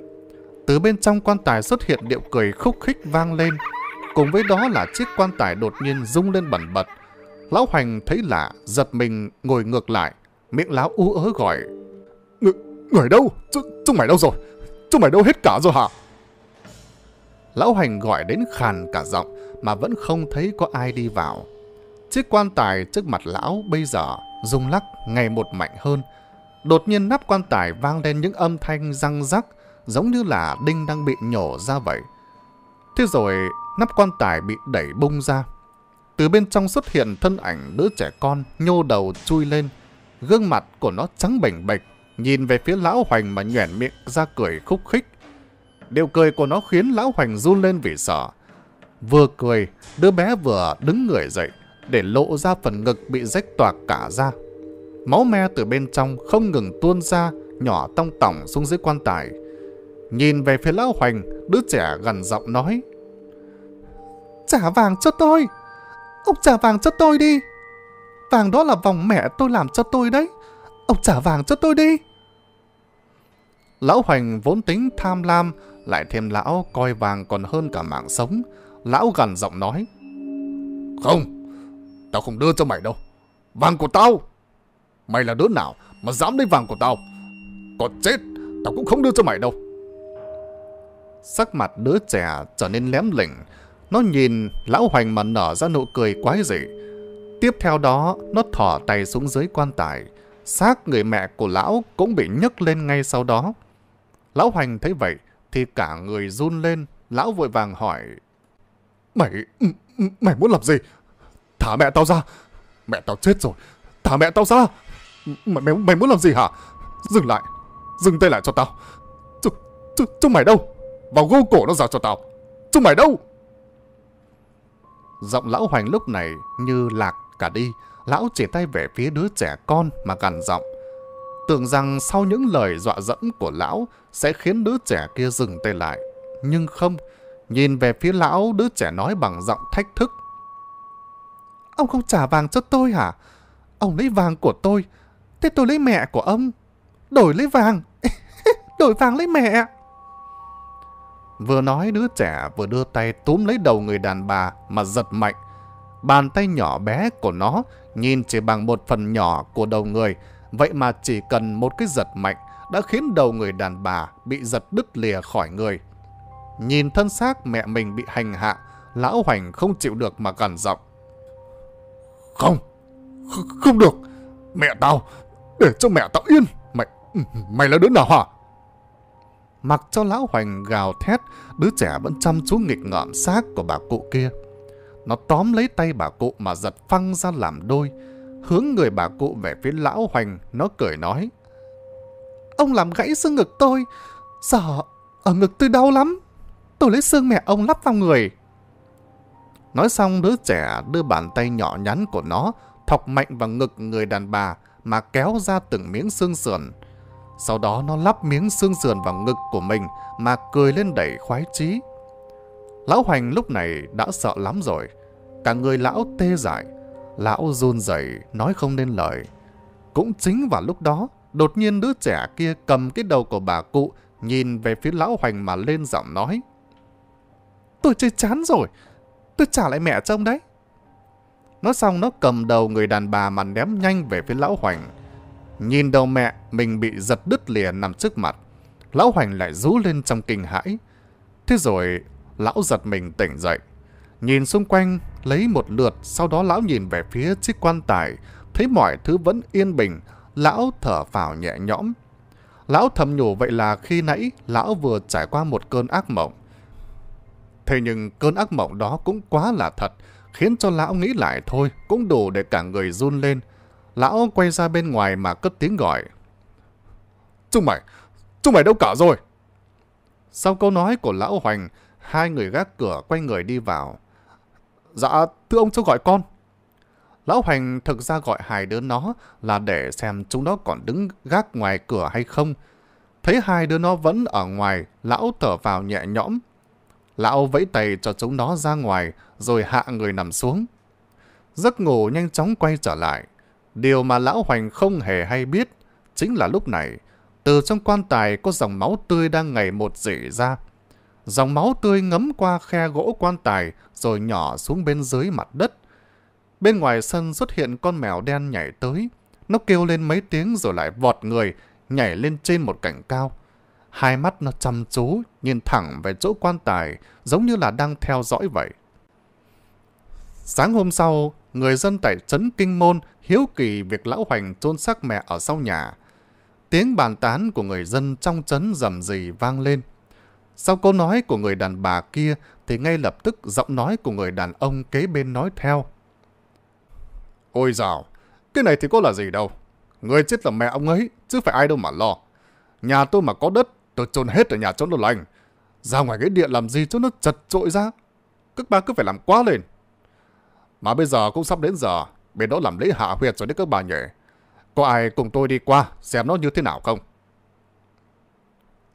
Từ bên trong quan tài xuất hiện điệu cười khúc khích vang lên. Cùng với đó là chiếc quan tài đột nhiên rung lên bẩn bật. Lão Hoành thấy lạ, giật mình ngồi ngược lại. Miệng lão u ớ gọi. Ng người đâu? Ch chúng mày đâu rồi? Chúng mày đâu hết cả rồi hả? Lão Hoành gọi đến khàn cả giọng mà vẫn không thấy có ai đi vào. Chiếc quan tài trước mặt lão bây giờ rung lắc ngày một mạnh hơn, Đột nhiên nắp quan tài vang lên những âm thanh răng rắc, giống như là đinh đang bị nhổ ra vậy. Thế rồi nắp quan tài bị đẩy bung ra. Từ bên trong xuất hiện thân ảnh đứa trẻ con nhô đầu chui lên. Gương mặt của nó trắng bềnh bệch, nhìn về phía lão hoành mà nhoẻn miệng ra cười khúc khích. Điều cười của nó khiến lão hoành run lên vì sợ. Vừa cười, đứa bé vừa đứng người dậy để lộ ra phần ngực bị rách toạc cả ra. Máu me từ bên trong không ngừng tuôn ra, nhỏ tông tỏng xuống dưới quan tài. Nhìn về phía lão hoành, đứa trẻ gần giọng nói. Trả vàng cho tôi! Ông trả vàng cho tôi đi! Vàng đó là vòng mẹ tôi làm cho tôi đấy! Ông trả vàng cho tôi đi! Lão hoành vốn tính tham lam, lại thêm lão coi vàng còn hơn cả mạng sống. Lão gần giọng nói. Không! Tao không đưa cho mày đâu! Vàng của tao! Mày là đứa nào mà dám lấy vàng của tao Còn chết Tao cũng không đưa cho mày đâu Sắc mặt đứa trẻ trở nên lém lỉnh Nó nhìn lão hoành mà nở ra nụ cười quái dị Tiếp theo đó Nó thỏ tay xuống dưới quan tài Xác người mẹ của lão Cũng bị nhấc lên ngay sau đó Lão hoành thấy vậy Thì cả người run lên Lão vội vàng hỏi Mày mày muốn làm gì Thả mẹ tao ra Mẹ tao chết rồi Thả mẹ tao ra Mày, mày, mày muốn làm gì hả? Dừng lại, dừng tay lại cho tao. Chúng, chúng, chúng mày đâu? Vào gô cổ nó ra cho tao. Chúng mày đâu? Giọng lão hoành lúc này như lạc cả đi. Lão chỉ tay về phía đứa trẻ con mà gằn giọng. Tưởng rằng sau những lời dọa dẫm của lão sẽ khiến đứa trẻ kia dừng tay lại. Nhưng không, nhìn về phía lão đứa trẻ nói bằng giọng thách thức. Ông không trả vàng cho tôi hả? Ông lấy vàng của tôi, Thế tôi lấy mẹ của ông, đổi lấy vàng, đổi vàng lấy mẹ. Vừa nói đứa trẻ vừa đưa tay túm lấy đầu người đàn bà mà giật mạnh. Bàn tay nhỏ bé của nó nhìn chỉ bằng một phần nhỏ của đầu người, vậy mà chỉ cần một cái giật mạnh đã khiến đầu người đàn bà bị giật đứt lìa khỏi người. Nhìn thân xác mẹ mình bị hành hạ, lão hoành không chịu được mà gằn giọng. Không, không được, mẹ tao, để cho mẹ tao yên Mày ừ, mày là đứa nào hả Mặc cho lão hoành gào thét Đứa trẻ vẫn chăm chú nghịch ngợm xác của bà cụ kia Nó tóm lấy tay bà cụ mà giật phăng ra làm đôi Hướng người bà cụ về phía lão hoành Nó cười nói Ông làm gãy xương ngực tôi Giờ ở ngực tôi đau lắm Tôi lấy xương mẹ ông lắp vào người Nói xong đứa trẻ đưa bàn tay nhỏ nhắn của nó thọc mạnh vào ngực người đàn bà mà kéo ra từng miếng xương sườn. Sau đó nó lắp miếng xương sườn vào ngực của mình mà cười lên đầy khoái chí. Lão Hoành lúc này đã sợ lắm rồi. Cả người lão tê dại. Lão run rẩy nói không nên lời. Cũng chính vào lúc đó, đột nhiên đứa trẻ kia cầm cái đầu của bà cụ nhìn về phía lão Hoành mà lên giọng nói. Tôi chơi chán rồi, tôi trả lại mẹ trông đấy nói xong nó cầm đầu người đàn bà mà ném nhanh về phía lão Hoành. Nhìn đầu mẹ, mình bị giật đứt lìa nằm trước mặt. Lão Hoành lại rú lên trong kinh hãi. Thế rồi, lão giật mình tỉnh dậy. Nhìn xung quanh, lấy một lượt, sau đó lão nhìn về phía chiếc quan tài. Thấy mọi thứ vẫn yên bình, lão thở phào nhẹ nhõm. Lão thầm nhủ vậy là khi nãy lão vừa trải qua một cơn ác mộng. Thế nhưng cơn ác mộng đó cũng quá là thật khiến cho lão nghĩ lại thôi cũng đủ để cả người run lên. Lão quay ra bên ngoài mà cất tiếng gọi. Trung mày, trung mày đâu cả rồi? Sau câu nói của lão Hoành, hai người gác cửa quay người đi vào. Dạ, thưa ông cho gọi con. Lão Hoành thực ra gọi hai đứa nó là để xem chúng nó còn đứng gác ngoài cửa hay không. Thấy hai đứa nó vẫn ở ngoài, lão thở vào nhẹ nhõm Lão vẫy tay cho chúng nó ra ngoài, rồi hạ người nằm xuống. Giấc ngủ nhanh chóng quay trở lại. Điều mà lão Hoành không hề hay biết, chính là lúc này, từ trong quan tài có dòng máu tươi đang ngày một rỉ ra. Dòng máu tươi ngấm qua khe gỗ quan tài rồi nhỏ xuống bên dưới mặt đất. Bên ngoài sân xuất hiện con mèo đen nhảy tới. Nó kêu lên mấy tiếng rồi lại vọt người, nhảy lên trên một cảnh cao hai mắt nó chăm chú, nhìn thẳng về chỗ quan tài, giống như là đang theo dõi vậy. Sáng hôm sau, người dân tại trấn Kinh Môn hiếu kỳ việc lão hoành chôn xác mẹ ở sau nhà. Tiếng bàn tán của người dân trong trấn rầm rì vang lên. Sau câu nói của người đàn bà kia thì ngay lập tức giọng nói của người đàn ông kế bên nói theo. Ôi dào, cái này thì có là gì đâu. Người chết là mẹ ông ấy, chứ phải ai đâu mà lo. Nhà tôi mà có đất Tôi trôn hết ở nhà trốn đồ lành. Ra ngoài cái điện làm gì cho nó chật trội ra. Các bà cứ phải làm quá lên. Mà bây giờ cũng sắp đến giờ, bên đó làm lễ hạ huyệt rồi đấy các bà nhỉ. Có ai cùng tôi đi qua xem nó như thế nào không?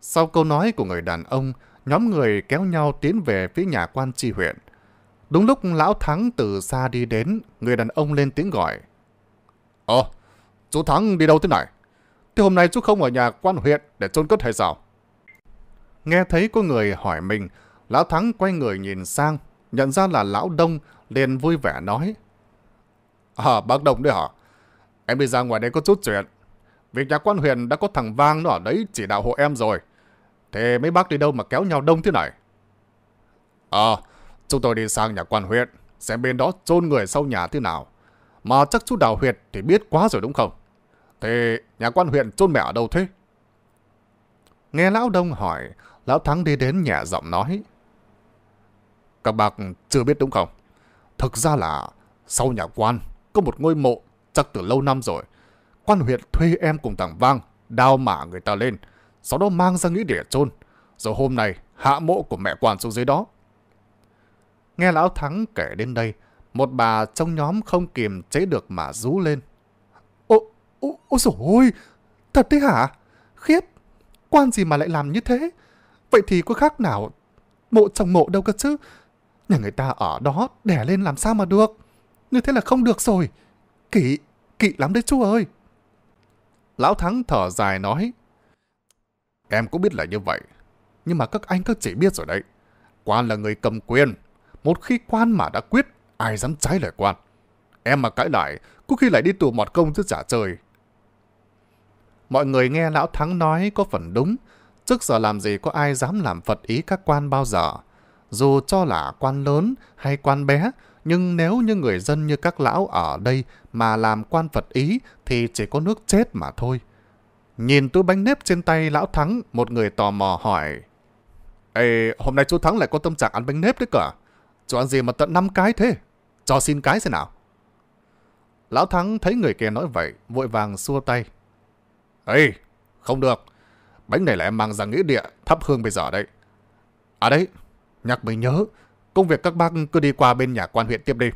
Sau câu nói của người đàn ông, nhóm người kéo nhau tiến về phía nhà quan tri huyện. Đúng lúc lão Thắng từ xa đi đến, người đàn ông lên tiếng gọi. Ồ, chú Thắng đi đâu thế này? Thế hôm nay chú không ở nhà quan huyện để trôn cất hay sao? Nghe thấy có người hỏi mình, Lão Thắng quay người nhìn sang, nhận ra là Lão Đông, liền vui vẻ nói. À, bác Đông đấy hả? Em đi ra ngoài đây có chút chuyện. Việc nhà quan huyền đã có thằng Vang nó ở đấy chỉ đạo hộ em rồi. Thế mấy bác đi đâu mà kéo nhau đông thế này? Ờ, à, chúng tôi đi sang nhà quan huyện, xem bên đó chôn người sau nhà thế nào. Mà chắc chú Đào Huyệt thì biết quá rồi đúng không? Thế nhà quan huyện chôn mẹ ở đâu thế? Nghe Lão Đông hỏi, Lão Thắng đi đến nhẹ giọng nói. Các bạc chưa biết đúng không? Thực ra là sau nhà quan có một ngôi mộ chắc từ lâu năm rồi. Quan huyện thuê em cùng thằng Vang đào mả người ta lên, sau đó mang ra nghĩa địa chôn Rồi hôm nay hạ mộ của mẹ quan xuống dưới đó. Nghe Lão Thắng kể đến đây, một bà trong nhóm không kiềm chế được mà rú lên. Ô, ô, ô dồi ôi, thật thế hả? Khiếp, quan gì mà lại làm như thế? Vậy thì có khác nào mộ chồng mộ đâu cơ chứ. Nhà người ta ở đó đẻ lên làm sao mà được. Như thế là không được rồi. Kỵ, kỵ lắm đấy chú ơi. Lão Thắng thở dài nói. Em cũng biết là như vậy. Nhưng mà các anh các chị biết rồi đấy. Quan là người cầm quyền. Một khi quan mà đã quyết, ai dám trái lời quan. Em mà cãi lại, có khi lại đi tù mọt công chứ trả trời. Mọi người nghe Lão Thắng nói có phần đúng. Trước giờ làm gì có ai dám làm phật ý các quan bao giờ. Dù cho là quan lớn hay quan bé, nhưng nếu như người dân như các lão ở đây mà làm quan phật ý thì chỉ có nước chết mà thôi. Nhìn túi bánh nếp trên tay lão Thắng, một người tò mò hỏi. Ê, hôm nay chú Thắng lại có tâm trạng ăn bánh nếp đấy cả. À? Chú ăn gì mà tận 5 cái thế? Cho xin cái xem nào. Lão Thắng thấy người kia nói vậy, vội vàng xua tay. Ê, không được bánh này là em mang ra nghĩa địa, thắp hương bây giờ đây. À đấy, nhắc mới nhớ, công việc các bác cứ đi qua bên nhà quan huyện tiếp đi.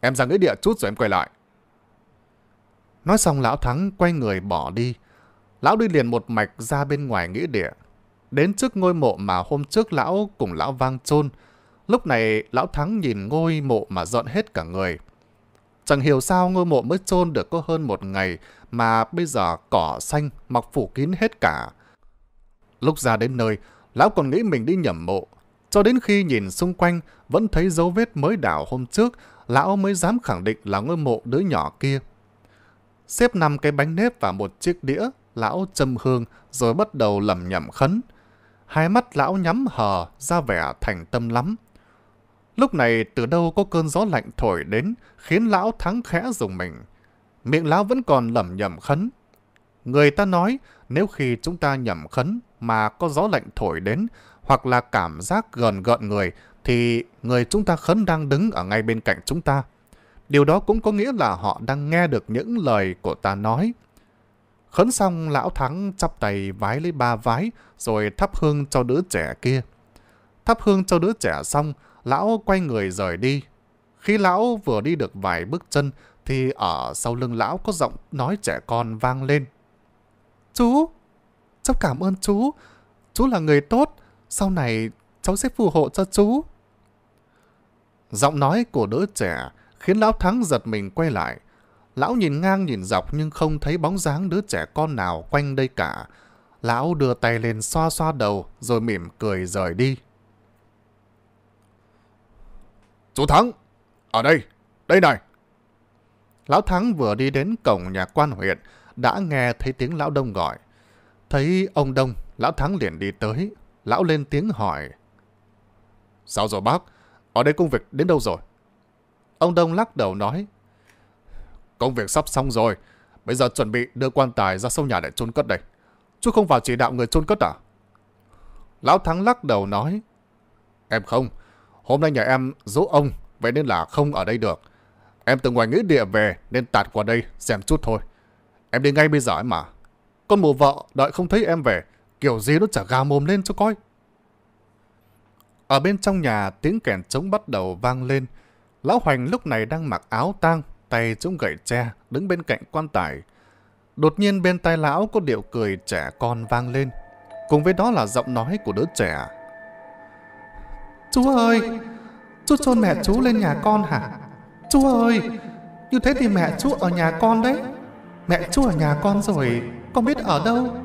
Em ra nghĩa địa chút rồi em quay lại. Nói xong lão Thắng quay người bỏ đi. Lão đi liền một mạch ra bên ngoài nghĩa địa. Đến trước ngôi mộ mà hôm trước lão cùng lão vang chôn Lúc này lão Thắng nhìn ngôi mộ mà dọn hết cả người. Chẳng hiểu sao ngôi mộ mới chôn được có hơn một ngày mà bây giờ cỏ xanh mọc phủ kín hết cả. Lúc ra đến nơi, lão còn nghĩ mình đi nhầm mộ. Cho đến khi nhìn xung quanh, vẫn thấy dấu vết mới đảo hôm trước, lão mới dám khẳng định là ngôi mộ đứa nhỏ kia. Xếp năm cái bánh nếp và một chiếc đĩa, lão châm hương rồi bắt đầu lầm nhầm khấn. Hai mắt lão nhắm hờ, ra vẻ thành tâm lắm. Lúc này từ đâu có cơn gió lạnh thổi đến, khiến lão thắng khẽ dùng mình. Miệng lão vẫn còn lẩm nhẩm khấn. Người ta nói, nếu khi chúng ta nhẩm khấn, mà có gió lạnh thổi đến hoặc là cảm giác gần gợn người thì người chúng ta khấn đang đứng ở ngay bên cạnh chúng ta. Điều đó cũng có nghĩa là họ đang nghe được những lời của ta nói. Khấn xong lão thắng chắp tay vái lấy ba vái rồi thắp hương cho đứa trẻ kia. Thắp hương cho đứa trẻ xong, lão quay người rời đi. Khi lão vừa đi được vài bước chân thì ở sau lưng lão có giọng nói trẻ con vang lên. Chú! Cháu cảm ơn chú. Chú là người tốt. Sau này cháu sẽ phù hộ cho chú. Giọng nói của đứa trẻ khiến lão Thắng giật mình quay lại. Lão nhìn ngang nhìn dọc nhưng không thấy bóng dáng đứa trẻ con nào quanh đây cả. Lão đưa tay lên xoa xoa đầu rồi mỉm cười rời đi. Chú Thắng! Ở đây! Đây này! Lão Thắng vừa đi đến cổng nhà quan huyện đã nghe thấy tiếng Lão Đông gọi. Thấy ông Đông, lão Thắng liền đi tới. Lão lên tiếng hỏi. Sao rồi bác? Ở đây công việc đến đâu rồi? Ông Đông lắc đầu nói. Công việc sắp xong rồi. Bây giờ chuẩn bị đưa quan tài ra sâu nhà để chôn cất đây. Chú không vào chỉ đạo người chôn cất à? Lão Thắng lắc đầu nói. Em không. Hôm nay nhà em dỗ ông, vậy nên là không ở đây được. Em từ ngoài nghĩa địa về nên tạt qua đây xem chút thôi. Em đi ngay bây giờ ấy mà. Con mụ vợ đợi không thấy em về, kiểu gì nó chả gà mồm lên cho coi. Ở bên trong nhà, tiếng kèn trống bắt đầu vang lên. Lão Hoành lúc này đang mặc áo tang, tay chống gậy tre, đứng bên cạnh quan tài. Đột nhiên bên tai lão có điệu cười trẻ con vang lên, cùng với đó là giọng nói của đứa trẻ. Chú ơi, chú chôn mẹ chú lên nhà con hả? Chú ơi, như thế thì mẹ chú ở nhà con đấy. Mẹ chú ở nhà con rồi, con biết ở đâu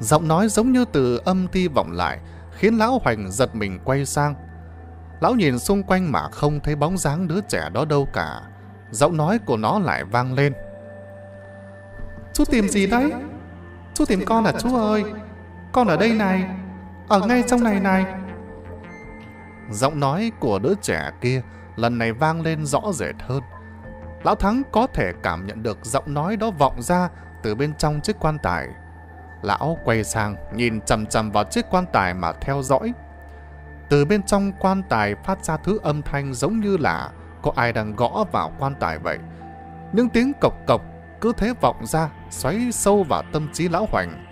Giọng nói giống như từ âm ti vọng lại Khiến lão hoành giật mình quay sang Lão nhìn xung quanh mà không thấy bóng dáng đứa trẻ đó đâu cả Giọng nói của nó lại vang lên Chú tìm gì đấy Chú tìm con à chú ơi Con ở đây này Ở ngay trong này này Giọng nói của đứa trẻ kia Lần này vang lên rõ rệt hơn Lão Thắng có thể cảm nhận được giọng nói đó vọng ra từ bên trong chiếc quan tài. Lão quay sang nhìn chầm chầm vào chiếc quan tài mà theo dõi. Từ bên trong quan tài phát ra thứ âm thanh giống như là có ai đang gõ vào quan tài vậy. Những tiếng cộc cộc cứ thế vọng ra xoáy sâu vào tâm trí lão hoành.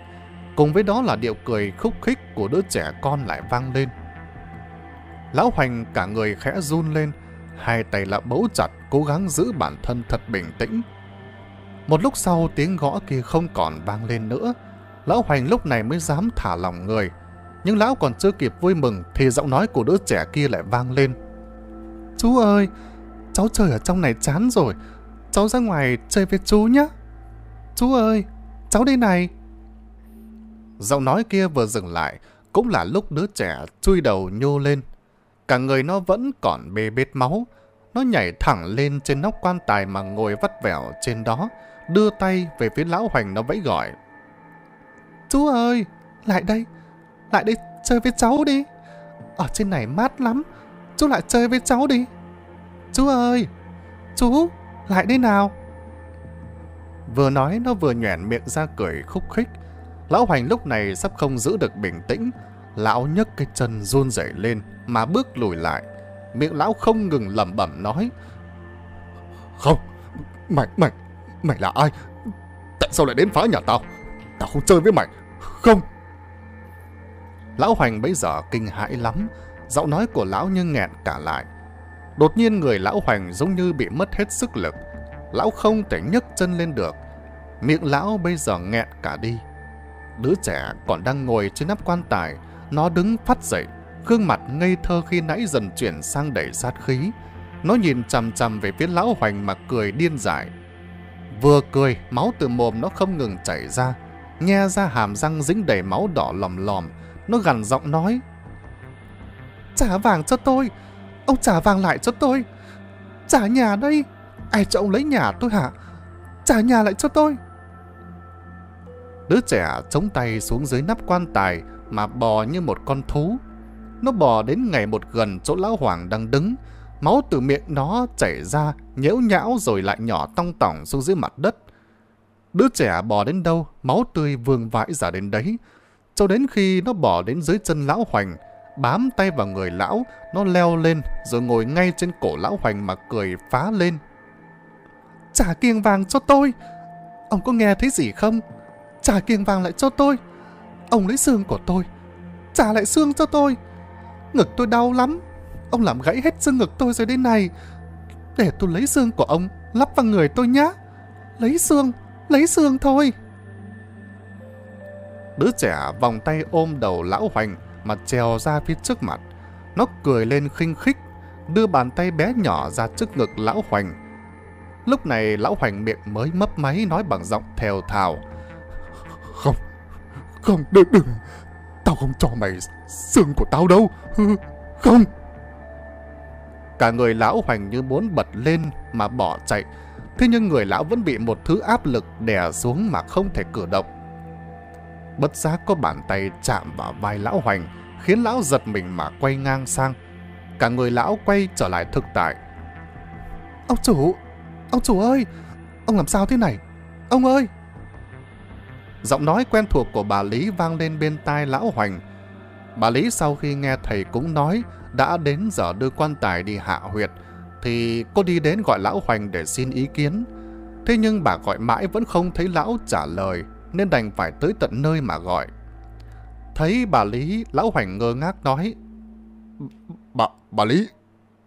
Cùng với đó là điệu cười khúc khích của đứa trẻ con lại vang lên. Lão hoành cả người khẽ run lên, hai tay lại bấu chặt cố gắng giữ bản thân thật bình tĩnh. Một lúc sau tiếng gõ kia không còn vang lên nữa. Lão Hoành lúc này mới dám thả lòng người. Nhưng lão còn chưa kịp vui mừng thì giọng nói của đứa trẻ kia lại vang lên. Chú ơi, cháu chơi ở trong này chán rồi. Cháu ra ngoài chơi với chú nhé. Chú ơi, cháu đây này. Giọng nói kia vừa dừng lại, cũng là lúc đứa trẻ chui đầu nhô lên. Cả người nó vẫn còn bê bết máu. Nó nhảy thẳng lên trên nóc quan tài mà ngồi vắt vẻo trên đó đưa tay về phía lão Hoành nó vẫy gọi. Chú ơi, lại đây, lại đây chơi với cháu đi. Ở trên này mát lắm, chú lại chơi với cháu đi. Chú ơi, chú, lại đây nào. Vừa nói nó vừa nhoẻn miệng ra cười khúc khích. Lão Hoành lúc này sắp không giữ được bình tĩnh. Lão nhấc cái chân run rẩy lên mà bước lùi lại. Miệng lão không ngừng lẩm bẩm nói. Không, mày, mày, Mày là ai Tại sao lại đến phá nhà tao Tao không chơi với mày Không Lão Hoành bây giờ kinh hãi lắm Giọng nói của lão như nghẹn cả lại Đột nhiên người lão Hoành giống như bị mất hết sức lực Lão không thể nhấc chân lên được Miệng lão bây giờ nghẹn cả đi Đứa trẻ còn đang ngồi trên nắp quan tài Nó đứng phát dậy Gương mặt ngây thơ khi nãy dần chuyển sang đầy sát khí Nó nhìn chằm chằm về phía lão Hoành mà cười điên dại Vừa cười, máu từ mồm nó không ngừng chảy ra, nghe ra hàm răng dính đầy máu đỏ lòm lòm, nó gằn giọng nói. Trả vàng cho tôi, ông trả vàng lại cho tôi, trả nhà đây, ai cho ông lấy nhà tôi hả, trả nhà lại cho tôi. Đứa trẻ chống tay xuống dưới nắp quan tài mà bò như một con thú. Nó bò đến ngày một gần chỗ lão hoàng đang đứng, máu từ miệng nó chảy ra nhễu nhão rồi lại nhỏ tong tỏng xuống dưới mặt đất. Đứa trẻ bò đến đâu, máu tươi vương vãi ra đến đấy. Cho đến khi nó bò đến dưới chân lão hoành, bám tay vào người lão, nó leo lên rồi ngồi ngay trên cổ lão hoành mà cười phá lên. Trả kiêng vàng cho tôi! Ông có nghe thấy gì không? Trả kiêng vàng lại cho tôi! Ông lấy xương của tôi! Trả lại xương cho tôi! Ngực tôi đau lắm! Ông làm gãy hết xương ngực tôi rồi đến này! Để tôi lấy xương của ông lắp vào người tôi nhá, Lấy xương, lấy xương thôi. Đứa trẻ vòng tay ôm đầu lão hoành mà trèo ra phía trước mặt. Nó cười lên khinh khích, đưa bàn tay bé nhỏ ra trước ngực lão hoành. Lúc này lão hoành miệng mới mấp máy nói bằng giọng thều thào. Không, không, đừng, đừng, tao không cho mày xương của tao đâu, không. Cả người lão hoành như muốn bật lên mà bỏ chạy. Thế nhưng người lão vẫn bị một thứ áp lực đè xuống mà không thể cử động. Bất giác có bàn tay chạm vào vai lão hoành, khiến lão giật mình mà quay ngang sang. Cả người lão quay trở lại thực tại. Ông chủ! Ông chủ ơi! Ông làm sao thế này? Ông ơi! Giọng nói quen thuộc của bà Lý vang lên bên tai lão hoành. Bà Lý sau khi nghe thầy cũng nói đã đến giờ đưa quan tài đi hạ huyệt, thì cô đi đến gọi lão Hoành để xin ý kiến. Thế nhưng bà gọi mãi vẫn không thấy lão trả lời, nên đành phải tới tận nơi mà gọi. Thấy bà Lý, lão Hoành ngơ ngác nói, Bà, bà Lý,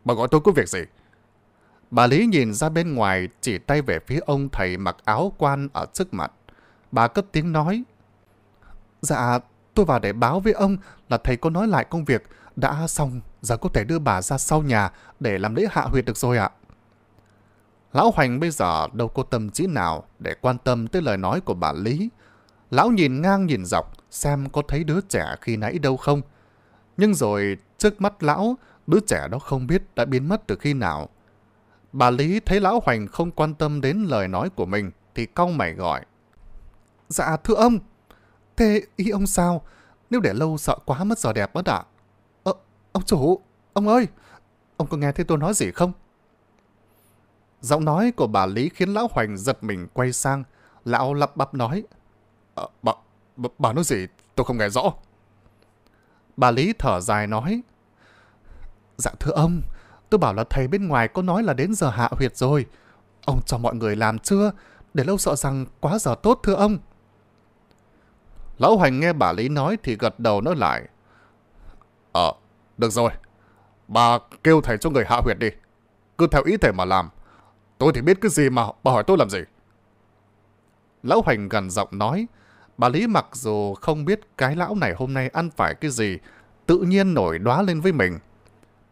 bà gọi tôi có việc gì? Bà Lý nhìn ra bên ngoài, chỉ tay về phía ông thầy mặc áo quan ở trước mặt. Bà cất tiếng nói, Dạ, tôi vào để báo với ông là thầy có nói lại công việc đã xong giờ có thể đưa bà ra sau nhà để làm lễ hạ huyệt được rồi ạ. Lão Hoành bây giờ đâu có tâm trí nào để quan tâm tới lời nói của bà Lý. Lão nhìn ngang nhìn dọc xem có thấy đứa trẻ khi nãy đâu không. Nhưng rồi trước mắt lão, đứa trẻ đó không biết đã biến mất từ khi nào. Bà Lý thấy lão Hoành không quan tâm đến lời nói của mình thì cau mày gọi. Dạ thưa ông, thế ý ông sao? Nếu để lâu sợ quá mất giờ đẹp mất ạ. À? Ông chủ, ông ơi, ông có nghe thấy tôi nói gì không? Giọng nói của bà Lý khiến lão Hoành giật mình quay sang. Lão lắp bắp nói. Ờ, bà, bà, bà nói gì tôi không nghe rõ. Bà Lý thở dài nói. Dạ thưa ông, tôi bảo là thầy bên ngoài có nói là đến giờ hạ huyệt rồi. Ông cho mọi người làm chưa? Để lâu sợ rằng quá giờ tốt thưa ông. Lão Hoành nghe bà Lý nói thì gật đầu nói lại. Được rồi, bà kêu thầy cho người hạ huyệt đi. Cứ theo ý thầy mà làm. Tôi thì biết cái gì mà bà hỏi tôi làm gì. Lão Hoành gần giọng nói, bà Lý mặc dù không biết cái lão này hôm nay ăn phải cái gì, tự nhiên nổi đoá lên với mình.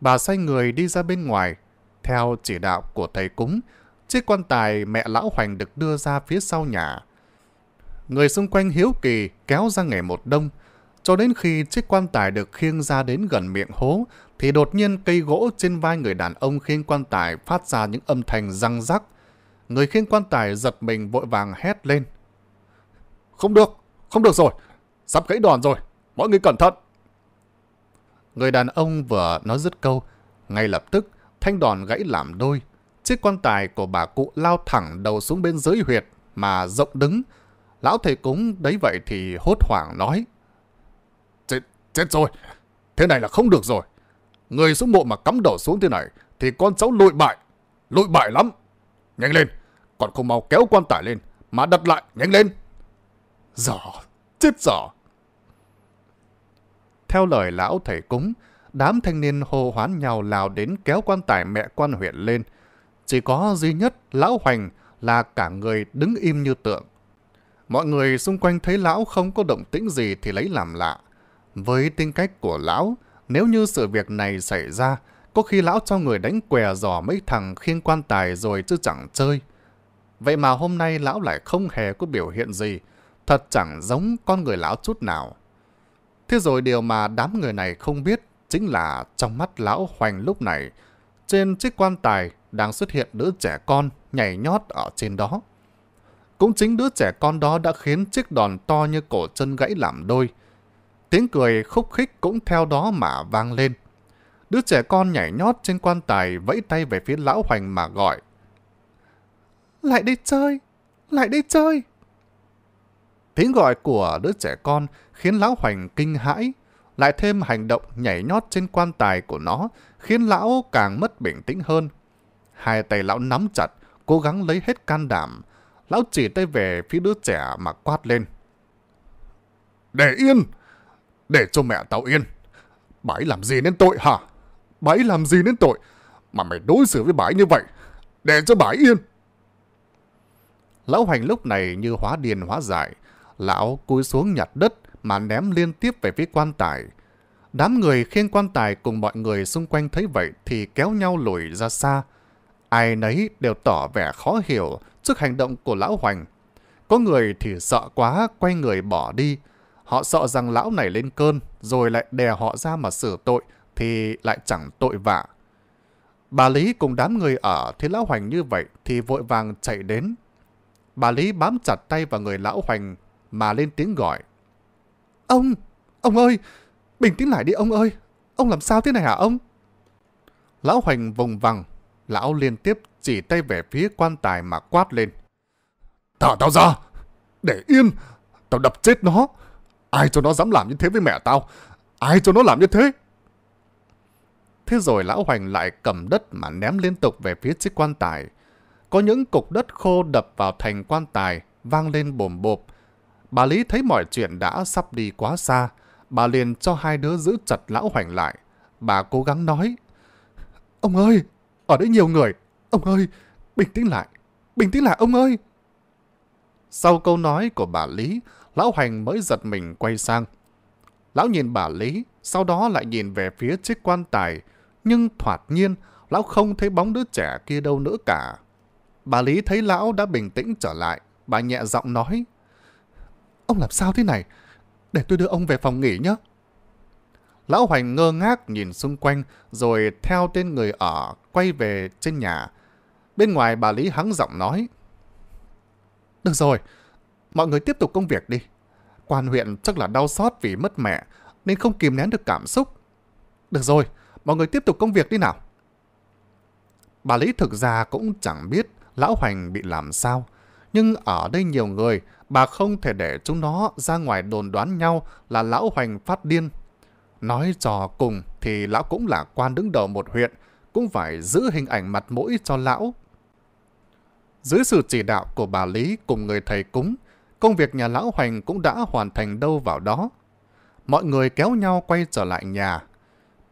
Bà xoay người đi ra bên ngoài, theo chỉ đạo của thầy cúng, chiếc quan tài mẹ lão Hoành được đưa ra phía sau nhà. Người xung quanh hiếu kỳ kéo ra ngày một đông, cho đến khi chiếc quan tài được khiêng ra đến gần miệng hố, thì đột nhiên cây gỗ trên vai người đàn ông khiêng quan tài phát ra những âm thanh răng rắc. Người khiêng quan tài giật mình vội vàng hét lên. Không được, không được rồi, sắp gãy đòn rồi, mọi người cẩn thận. Người đàn ông vừa nói dứt câu, ngay lập tức thanh đòn gãy làm đôi. Chiếc quan tài của bà cụ lao thẳng đầu xuống bên dưới huyệt mà rộng đứng. Lão thầy cúng đấy vậy thì hốt hoảng nói. Chết rồi, thế này là không được rồi. Người xuống mộ mà cắm đầu xuống thế này thì con cháu lội bại, lội bại lắm. Nhanh lên, còn không mau kéo quan tải lên mà đặt lại, nhanh lên. Giỏ, chết giỏ. Theo lời lão thầy cúng, đám thanh niên hô hoán nhau lào đến kéo quan tài mẹ quan huyện lên. Chỉ có duy nhất lão hoành là cả người đứng im như tượng. Mọi người xung quanh thấy lão không có động tĩnh gì thì lấy làm lạ. Với tính cách của lão, nếu như sự việc này xảy ra, có khi lão cho người đánh què giò mấy thằng khiêng quan tài rồi chứ chẳng chơi. Vậy mà hôm nay lão lại không hề có biểu hiện gì, thật chẳng giống con người lão chút nào. Thế rồi điều mà đám người này không biết chính là trong mắt lão hoành lúc này, trên chiếc quan tài đang xuất hiện đứa trẻ con nhảy nhót ở trên đó. Cũng chính đứa trẻ con đó đã khiến chiếc đòn to như cổ chân gãy làm đôi, tiếng cười khúc khích cũng theo đó mà vang lên. Đứa trẻ con nhảy nhót trên quan tài vẫy tay về phía lão hoành mà gọi. Lại đi chơi! Lại đi chơi! Tiếng gọi của đứa trẻ con khiến lão hoành kinh hãi, lại thêm hành động nhảy nhót trên quan tài của nó khiến lão càng mất bình tĩnh hơn. Hai tay lão nắm chặt, cố gắng lấy hết can đảm. Lão chỉ tay về phía đứa trẻ mà quát lên. Để yên! để cho mẹ tao yên. Bà ấy làm gì nên tội hả? Bà ấy làm gì nên tội? Mà mày đối xử với bà ấy như vậy, để cho bà ấy yên. Lão Hoành lúc này như hóa điền hóa dại. Lão cúi xuống nhặt đất mà ném liên tiếp về phía quan tài. Đám người khiêng quan tài cùng mọi người xung quanh thấy vậy thì kéo nhau lùi ra xa. Ai nấy đều tỏ vẻ khó hiểu trước hành động của Lão Hoành. Có người thì sợ quá quay người bỏ đi, Họ sợ rằng lão này lên cơn, rồi lại đè họ ra mà xử tội, thì lại chẳng tội vạ. Bà Lý cùng đám người ở thấy lão hoành như vậy thì vội vàng chạy đến. Bà Lý bám chặt tay vào người lão hoành mà lên tiếng gọi. Ông! Ông ơi! Bình tĩnh lại đi ông ơi! Ông làm sao thế này hả ông? Lão hoành vùng vằng, lão liên tiếp chỉ tay về phía quan tài mà quát lên. Thả tao ra! Để yên! Tao đập chết nó! Ai cho nó dám làm như thế với mẹ tao? Ai cho nó làm như thế? Thế rồi lão hoành lại cầm đất mà ném liên tục về phía chiếc quan tài. Có những cục đất khô đập vào thành quan tài, vang lên bồm bộp. Bà Lý thấy mọi chuyện đã sắp đi quá xa. Bà liền cho hai đứa giữ chặt lão hoành lại. Bà cố gắng nói. Ông ơi, ở đây nhiều người. Ông ơi, bình tĩnh lại. Bình tĩnh lại ông ơi. Sau câu nói của bà Lý, lão Hoành mới giật mình quay sang. Lão nhìn bà Lý, sau đó lại nhìn về phía chiếc quan tài, nhưng thoạt nhiên lão không thấy bóng đứa trẻ kia đâu nữa cả. Bà Lý thấy lão đã bình tĩnh trở lại, bà nhẹ giọng nói. Ông làm sao thế này? Để tôi đưa ông về phòng nghỉ nhé. Lão Hoành ngơ ngác nhìn xung quanh rồi theo tên người ở quay về trên nhà. Bên ngoài bà Lý hắng giọng nói. Được rồi, Mọi người tiếp tục công việc đi. Quan huyện chắc là đau xót vì mất mẹ, nên không kìm nén được cảm xúc. Được rồi, mọi người tiếp tục công việc đi nào. Bà Lý thực ra cũng chẳng biết Lão Hoành bị làm sao, nhưng ở đây nhiều người, bà không thể để chúng nó ra ngoài đồn đoán nhau là Lão Hoành phát điên. Nói trò cùng thì Lão cũng là quan đứng đầu một huyện, cũng phải giữ hình ảnh mặt mũi cho Lão. Dưới sự chỉ đạo của bà Lý cùng người thầy cúng, công việc nhà lão Hoành cũng đã hoàn thành đâu vào đó. Mọi người kéo nhau quay trở lại nhà.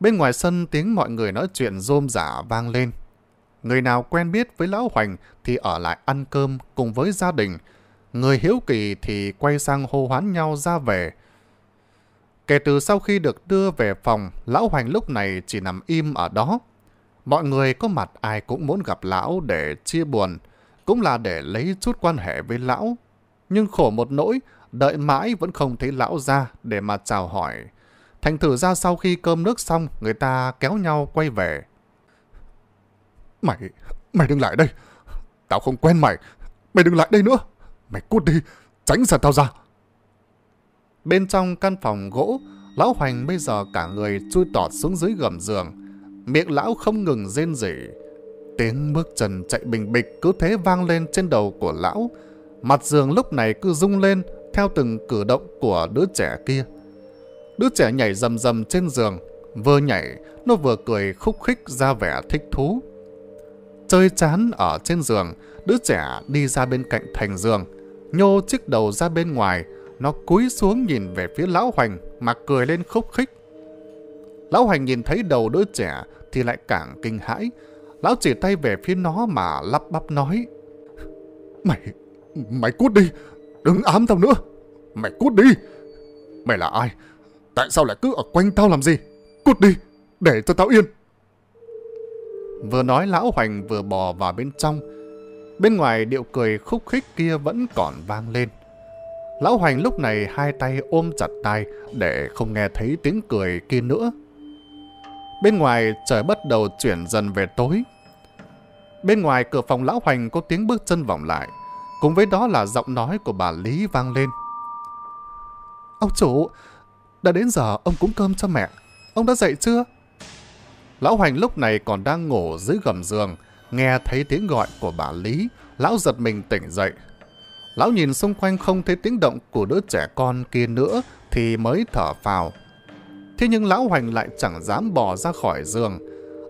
Bên ngoài sân tiếng mọi người nói chuyện rôm rả vang lên. Người nào quen biết với lão Hoành thì ở lại ăn cơm cùng với gia đình. Người hiếu kỳ thì quay sang hô hoán nhau ra về. Kể từ sau khi được đưa về phòng, lão Hoành lúc này chỉ nằm im ở đó. Mọi người có mặt ai cũng muốn gặp lão để chia buồn, cũng là để lấy chút quan hệ với lão nhưng khổ một nỗi, đợi mãi vẫn không thấy lão ra để mà chào hỏi. Thành thử ra sau khi cơm nước xong, người ta kéo nhau quay về. Mày, mày đừng lại đây. Tao không quen mày. Mày đừng lại đây nữa. Mày cút đi, tránh ra tao ra. Bên trong căn phòng gỗ, lão Hoành bây giờ cả người chui tọt xuống dưới gầm giường. Miệng lão không ngừng rên rỉ. Tiếng bước chân chạy bình bịch cứ thế vang lên trên đầu của lão. Lão Mặt giường lúc này cứ rung lên theo từng cử động của đứa trẻ kia. Đứa trẻ nhảy rầm rầm trên giường, vừa nhảy, nó vừa cười khúc khích ra vẻ thích thú. Chơi chán ở trên giường, đứa trẻ đi ra bên cạnh thành giường, nhô chiếc đầu ra bên ngoài, nó cúi xuống nhìn về phía lão hoành mà cười lên khúc khích. Lão hoành nhìn thấy đầu đứa trẻ thì lại càng kinh hãi. Lão chỉ tay về phía nó mà lắp bắp nói. Mày, Mày cút đi Đừng ám tao nữa Mày cút đi Mày là ai Tại sao lại cứ ở quanh tao làm gì Cút đi Để cho tao yên Vừa nói lão hoành vừa bò vào bên trong Bên ngoài điệu cười khúc khích kia vẫn còn vang lên Lão hoành lúc này hai tay ôm chặt tay Để không nghe thấy tiếng cười kia nữa Bên ngoài trời bắt đầu chuyển dần về tối Bên ngoài cửa phòng lão hoành có tiếng bước chân vọng lại Cùng với đó là giọng nói của bà Lý vang lên. Ông chủ, đã đến giờ ông cúng cơm cho mẹ. Ông đã dậy chưa? Lão Hoành lúc này còn đang ngủ dưới gầm giường, nghe thấy tiếng gọi của bà Lý, lão giật mình tỉnh dậy. Lão nhìn xung quanh không thấy tiếng động của đứa trẻ con kia nữa thì mới thở phào. Thế nhưng lão Hoành lại chẳng dám bỏ ra khỏi giường,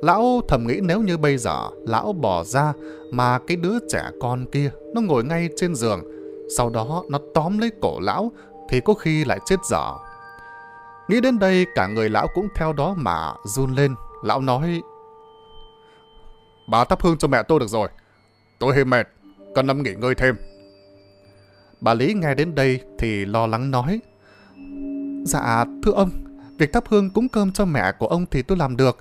Lão thầm nghĩ nếu như bây giờ lão bỏ ra mà cái đứa trẻ con kia nó ngồi ngay trên giường, sau đó nó tóm lấy cổ lão thì có khi lại chết dở. Nghĩ đến đây cả người lão cũng theo đó mà run lên. Lão nói Bà thắp hương cho mẹ tôi được rồi. Tôi hơi mệt, cần nằm nghỉ ngơi thêm. Bà Lý nghe đến đây thì lo lắng nói Dạ thưa ông, việc thắp hương cúng cơm cho mẹ của ông thì tôi làm được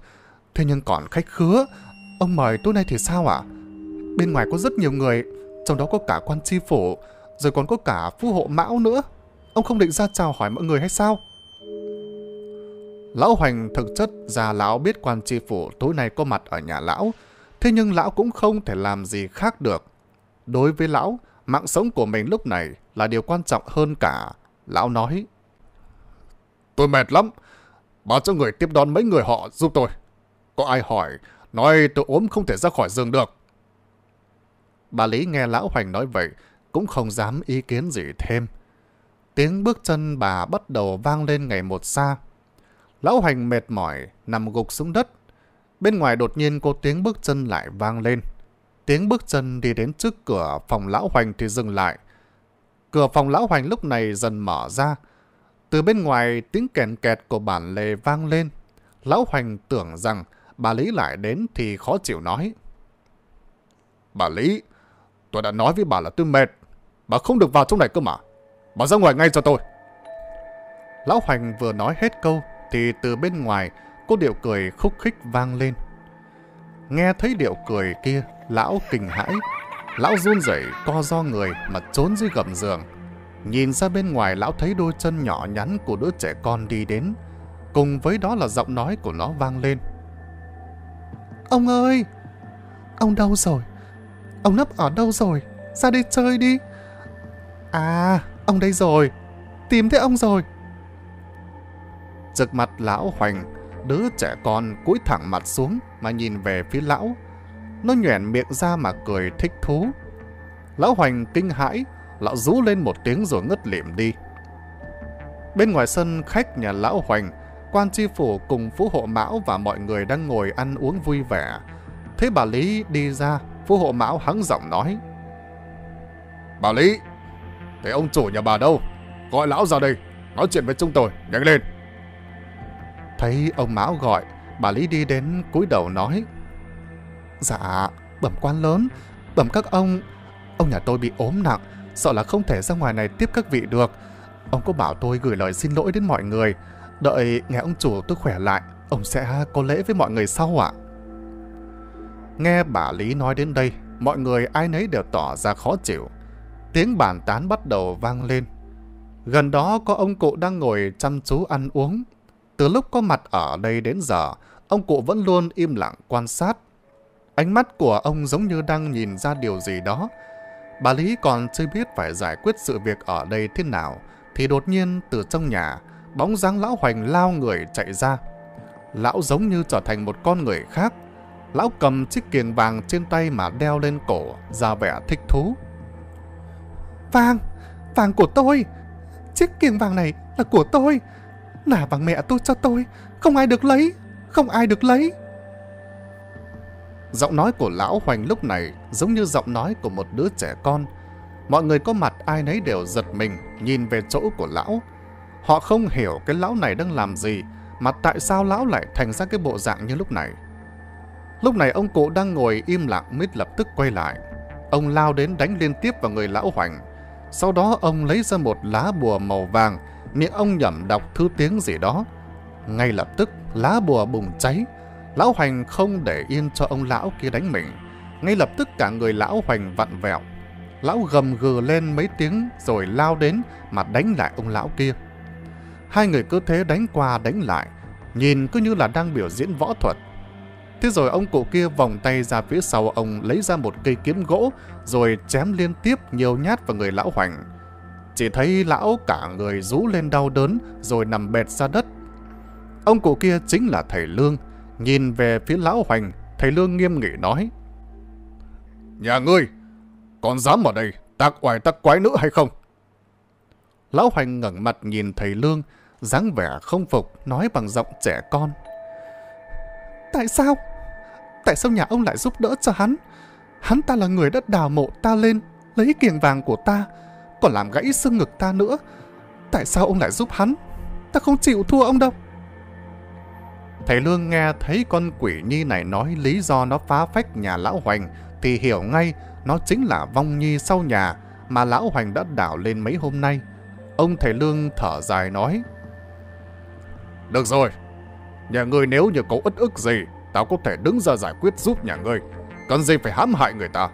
Thế nhưng còn khách khứa, ông mời tối nay thì sao ạ? À? Bên ngoài có rất nhiều người, trong đó có cả quan tri phủ, rồi còn có cả phú hộ mão nữa. Ông không định ra chào hỏi mọi người hay sao? Lão Hoành thực chất già lão biết quan tri phủ tối nay có mặt ở nhà lão, thế nhưng lão cũng không thể làm gì khác được. Đối với lão, mạng sống của mình lúc này là điều quan trọng hơn cả. Lão nói, Tôi mệt lắm, báo cho người tiếp đón mấy người họ giúp tôi có ai hỏi, nói tôi ốm không thể ra khỏi giường được. Bà Lý nghe Lão Hoành nói vậy, cũng không dám ý kiến gì thêm. Tiếng bước chân bà bắt đầu vang lên ngày một xa. Lão Hoành mệt mỏi, nằm gục xuống đất. Bên ngoài đột nhiên có tiếng bước chân lại vang lên. Tiếng bước chân đi đến trước cửa phòng Lão Hoành thì dừng lại. Cửa phòng Lão Hoành lúc này dần mở ra. Từ bên ngoài tiếng kèn kẹt của bản lề vang lên. Lão Hoành tưởng rằng bà Lý lại đến thì khó chịu nói. Bà Lý, tôi đã nói với bà là tôi mệt. Bà không được vào trong này cơ mà. Bà ra ngoài ngay cho tôi. Lão Hoành vừa nói hết câu thì từ bên ngoài có điệu cười khúc khích vang lên. Nghe thấy điệu cười kia, lão kinh hãi. Lão run rẩy co do người mà trốn dưới gầm giường. Nhìn ra bên ngoài lão thấy đôi chân nhỏ nhắn của đứa trẻ con đi đến. Cùng với đó là giọng nói của nó vang lên. Ông ơi! Ông đâu rồi? Ông nấp ở đâu rồi? Ra đây chơi đi! À, ông đây rồi! Tìm thấy ông rồi! Giật mặt lão hoành, đứa trẻ con cúi thẳng mặt xuống mà nhìn về phía lão. Nó nhoẻn miệng ra mà cười thích thú. Lão hoành kinh hãi, lão rú lên một tiếng rồi ngất lịm đi. Bên ngoài sân khách nhà lão hoành, quan tri phủ cùng phú hộ mão và mọi người đang ngồi ăn uống vui vẻ. Thấy bà Lý đi ra, phú hộ mão hắng giọng nói. Bà Lý, thế ông chủ nhà bà đâu? Gọi lão ra đây, nói chuyện với chúng tôi, nhanh lên. Thấy ông mão gọi, bà Lý đi đến cúi đầu nói. Dạ, bẩm quan lớn, bẩm các ông, ông nhà tôi bị ốm nặng, sợ là không thể ra ngoài này tiếp các vị được. Ông có bảo tôi gửi lời xin lỗi đến mọi người, Đợi ngày ông chủ tôi khỏe lại, ông sẽ có lễ với mọi người sau ạ. Nghe bà Lý nói đến đây, mọi người ai nấy đều tỏ ra khó chịu. Tiếng bàn tán bắt đầu vang lên. Gần đó có ông cụ đang ngồi chăm chú ăn uống. Từ lúc có mặt ở đây đến giờ, ông cụ vẫn luôn im lặng quan sát. Ánh mắt của ông giống như đang nhìn ra điều gì đó. Bà Lý còn chưa biết phải giải quyết sự việc ở đây thế nào, thì đột nhiên từ trong nhà bóng dáng lão hoành lao người chạy ra. Lão giống như trở thành một con người khác. Lão cầm chiếc kiềng vàng trên tay mà đeo lên cổ, ra vẻ thích thú. Vàng! Vàng của tôi! Chiếc kiềng vàng này là của tôi! Là bằng mẹ tôi cho tôi! Không ai được lấy! Không ai được lấy! Giọng nói của lão hoành lúc này giống như giọng nói của một đứa trẻ con. Mọi người có mặt ai nấy đều giật mình nhìn về chỗ của lão. Họ không hiểu cái lão này đang làm gì, mà tại sao lão lại thành ra cái bộ dạng như lúc này. Lúc này ông cụ đang ngồi im lặng mít lập tức quay lại. Ông lao đến đánh liên tiếp vào người lão hoành. Sau đó ông lấy ra một lá bùa màu vàng, miệng ông nhẩm đọc thư tiếng gì đó. Ngay lập tức, lá bùa bùng cháy. Lão hoành không để yên cho ông lão kia đánh mình. Ngay lập tức cả người lão hoành vặn vẹo. Lão gầm gừ lên mấy tiếng rồi lao đến mà đánh lại ông lão kia. Hai người cứ thế đánh qua đánh lại, nhìn cứ như là đang biểu diễn võ thuật. Thế rồi ông cụ kia vòng tay ra phía sau ông lấy ra một cây kiếm gỗ rồi chém liên tiếp nhiều nhát vào người lão hoành. Chỉ thấy lão cả người rú lên đau đớn rồi nằm bệt ra đất. Ông cụ kia chính là thầy Lương. Nhìn về phía lão hoành, thầy Lương nghiêm nghị nói. Nhà ngươi, còn dám ở đây tác oai tác quái nữa hay không? Lão hoành ngẩng mặt nhìn thầy Lương, dáng vẻ không phục nói bằng giọng trẻ con. Tại sao? Tại sao nhà ông lại giúp đỡ cho hắn? Hắn ta là người đã đào mộ ta lên, lấy kiềng vàng của ta, còn làm gãy xương ngực ta nữa. Tại sao ông lại giúp hắn? Ta không chịu thua ông đâu. Thầy Lương nghe thấy con quỷ nhi này nói lý do nó phá phách nhà Lão Hoành thì hiểu ngay nó chính là vong nhi sau nhà mà Lão Hoành đã đảo lên mấy hôm nay. Ông Thầy Lương thở dài nói được rồi, nhà ngươi nếu như có ức ức gì, tao có thể đứng ra giải quyết giúp nhà ngươi. Cần gì phải hãm hại người ta?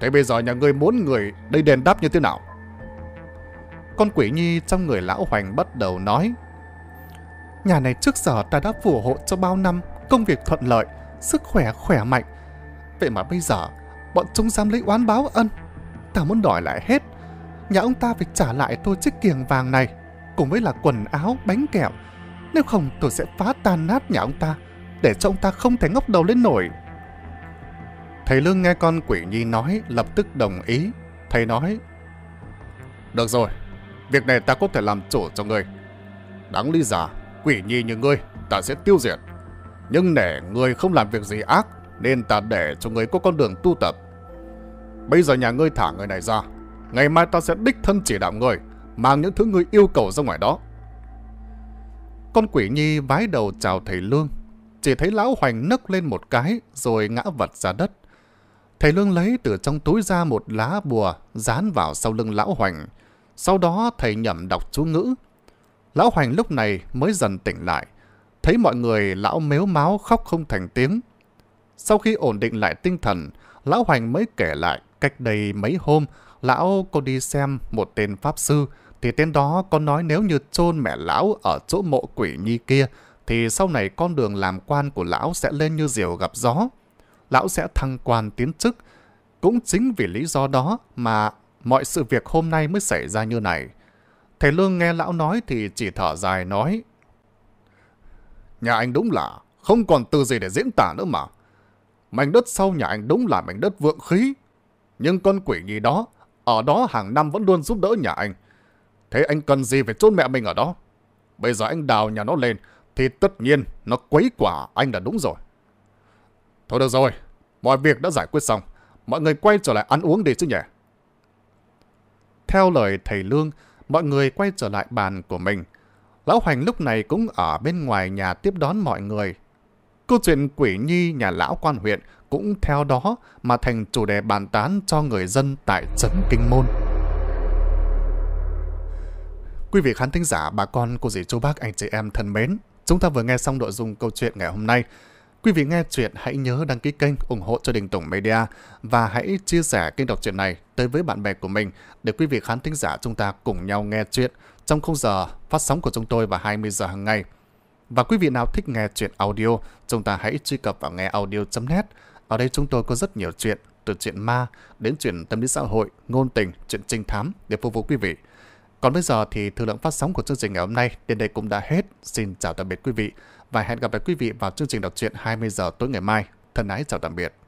Thế bây giờ nhà ngươi muốn người đây đền đáp như thế nào? Con quỷ nhi trong người lão hoành bắt đầu nói. Nhà này trước giờ ta đã phù hộ cho bao năm, công việc thuận lợi, sức khỏe khỏe mạnh. Vậy mà bây giờ, bọn chúng dám lấy oán báo ân. Ta muốn đòi lại hết. Nhà ông ta phải trả lại tôi chiếc kiềng vàng này, cùng với là quần áo, bánh kẹo, nếu không tôi sẽ phá tan nát nhà ông ta Để cho ông ta không thể ngóc đầu lên nổi Thầy Lương nghe con quỷ nhi nói Lập tức đồng ý Thầy nói Được rồi Việc này ta có thể làm chủ cho ngươi Đáng lý giả Quỷ nhi như ngươi ta sẽ tiêu diệt Nhưng nể ngươi không làm việc gì ác Nên ta để cho ngươi có con đường tu tập Bây giờ nhà ngươi thả người này ra Ngày mai ta sẽ đích thân chỉ đạo ngươi Mang những thứ ngươi yêu cầu ra ngoài đó con quỷ nhi vái đầu chào thầy Lương. Chỉ thấy lão hoành nấc lên một cái rồi ngã vật ra đất. Thầy Lương lấy từ trong túi ra một lá bùa dán vào sau lưng lão hoành. Sau đó thầy nhẩm đọc chú ngữ. Lão hoành lúc này mới dần tỉnh lại. Thấy mọi người lão mếu máu khóc không thành tiếng. Sau khi ổn định lại tinh thần, lão hoành mới kể lại cách đây mấy hôm lão có đi xem một tên pháp sư thì tên đó có nói nếu như chôn mẹ lão ở chỗ mộ quỷ nhi kia, thì sau này con đường làm quan của lão sẽ lên như diều gặp gió. Lão sẽ thăng quan tiến chức. Cũng chính vì lý do đó mà mọi sự việc hôm nay mới xảy ra như này. Thầy Lương nghe lão nói thì chỉ thở dài nói. Nhà anh đúng là không còn từ gì để diễn tả nữa mà. Mảnh đất sau nhà anh đúng là mảnh đất vượng khí. Nhưng con quỷ gì đó, ở đó hàng năm vẫn luôn giúp đỡ nhà anh. Thế anh cần gì phải chôn mẹ mình ở đó? Bây giờ anh đào nhà nó lên, thì tất nhiên nó quấy quả anh là đúng rồi. Thôi được rồi, mọi việc đã giải quyết xong. Mọi người quay trở lại ăn uống đi chứ nhỉ? Theo lời thầy Lương, mọi người quay trở lại bàn của mình. Lão Hoành lúc này cũng ở bên ngoài nhà tiếp đón mọi người. Câu chuyện quỷ nhi nhà lão quan huyện cũng theo đó mà thành chủ đề bàn tán cho người dân tại Trấn Kinh Môn. Quý vị khán thính giả, bà con, cô dì chú bác, anh chị em thân mến, chúng ta vừa nghe xong nội dung câu chuyện ngày hôm nay. Quý vị nghe chuyện hãy nhớ đăng ký kênh ủng hộ cho Đình Tùng Media và hãy chia sẻ kênh đọc truyện này tới với bạn bè của mình để quý vị khán thính giả chúng ta cùng nhau nghe chuyện trong khung giờ phát sóng của chúng tôi vào 20 giờ hàng ngày. Và quý vị nào thích nghe chuyện audio, chúng ta hãy truy cập vào ngheaudio net Ở đây chúng tôi có rất nhiều chuyện, từ chuyện ma đến chuyện tâm lý xã hội, ngôn tình, chuyện trinh thám để phục vụ quý vị. Còn bây giờ thì thời lượng phát sóng của chương trình ngày hôm nay đến đây cũng đã hết. Xin chào tạm biệt quý vị và hẹn gặp lại quý vị vào chương trình đọc truyện 20 giờ tối ngày mai. Thân ái chào tạm biệt.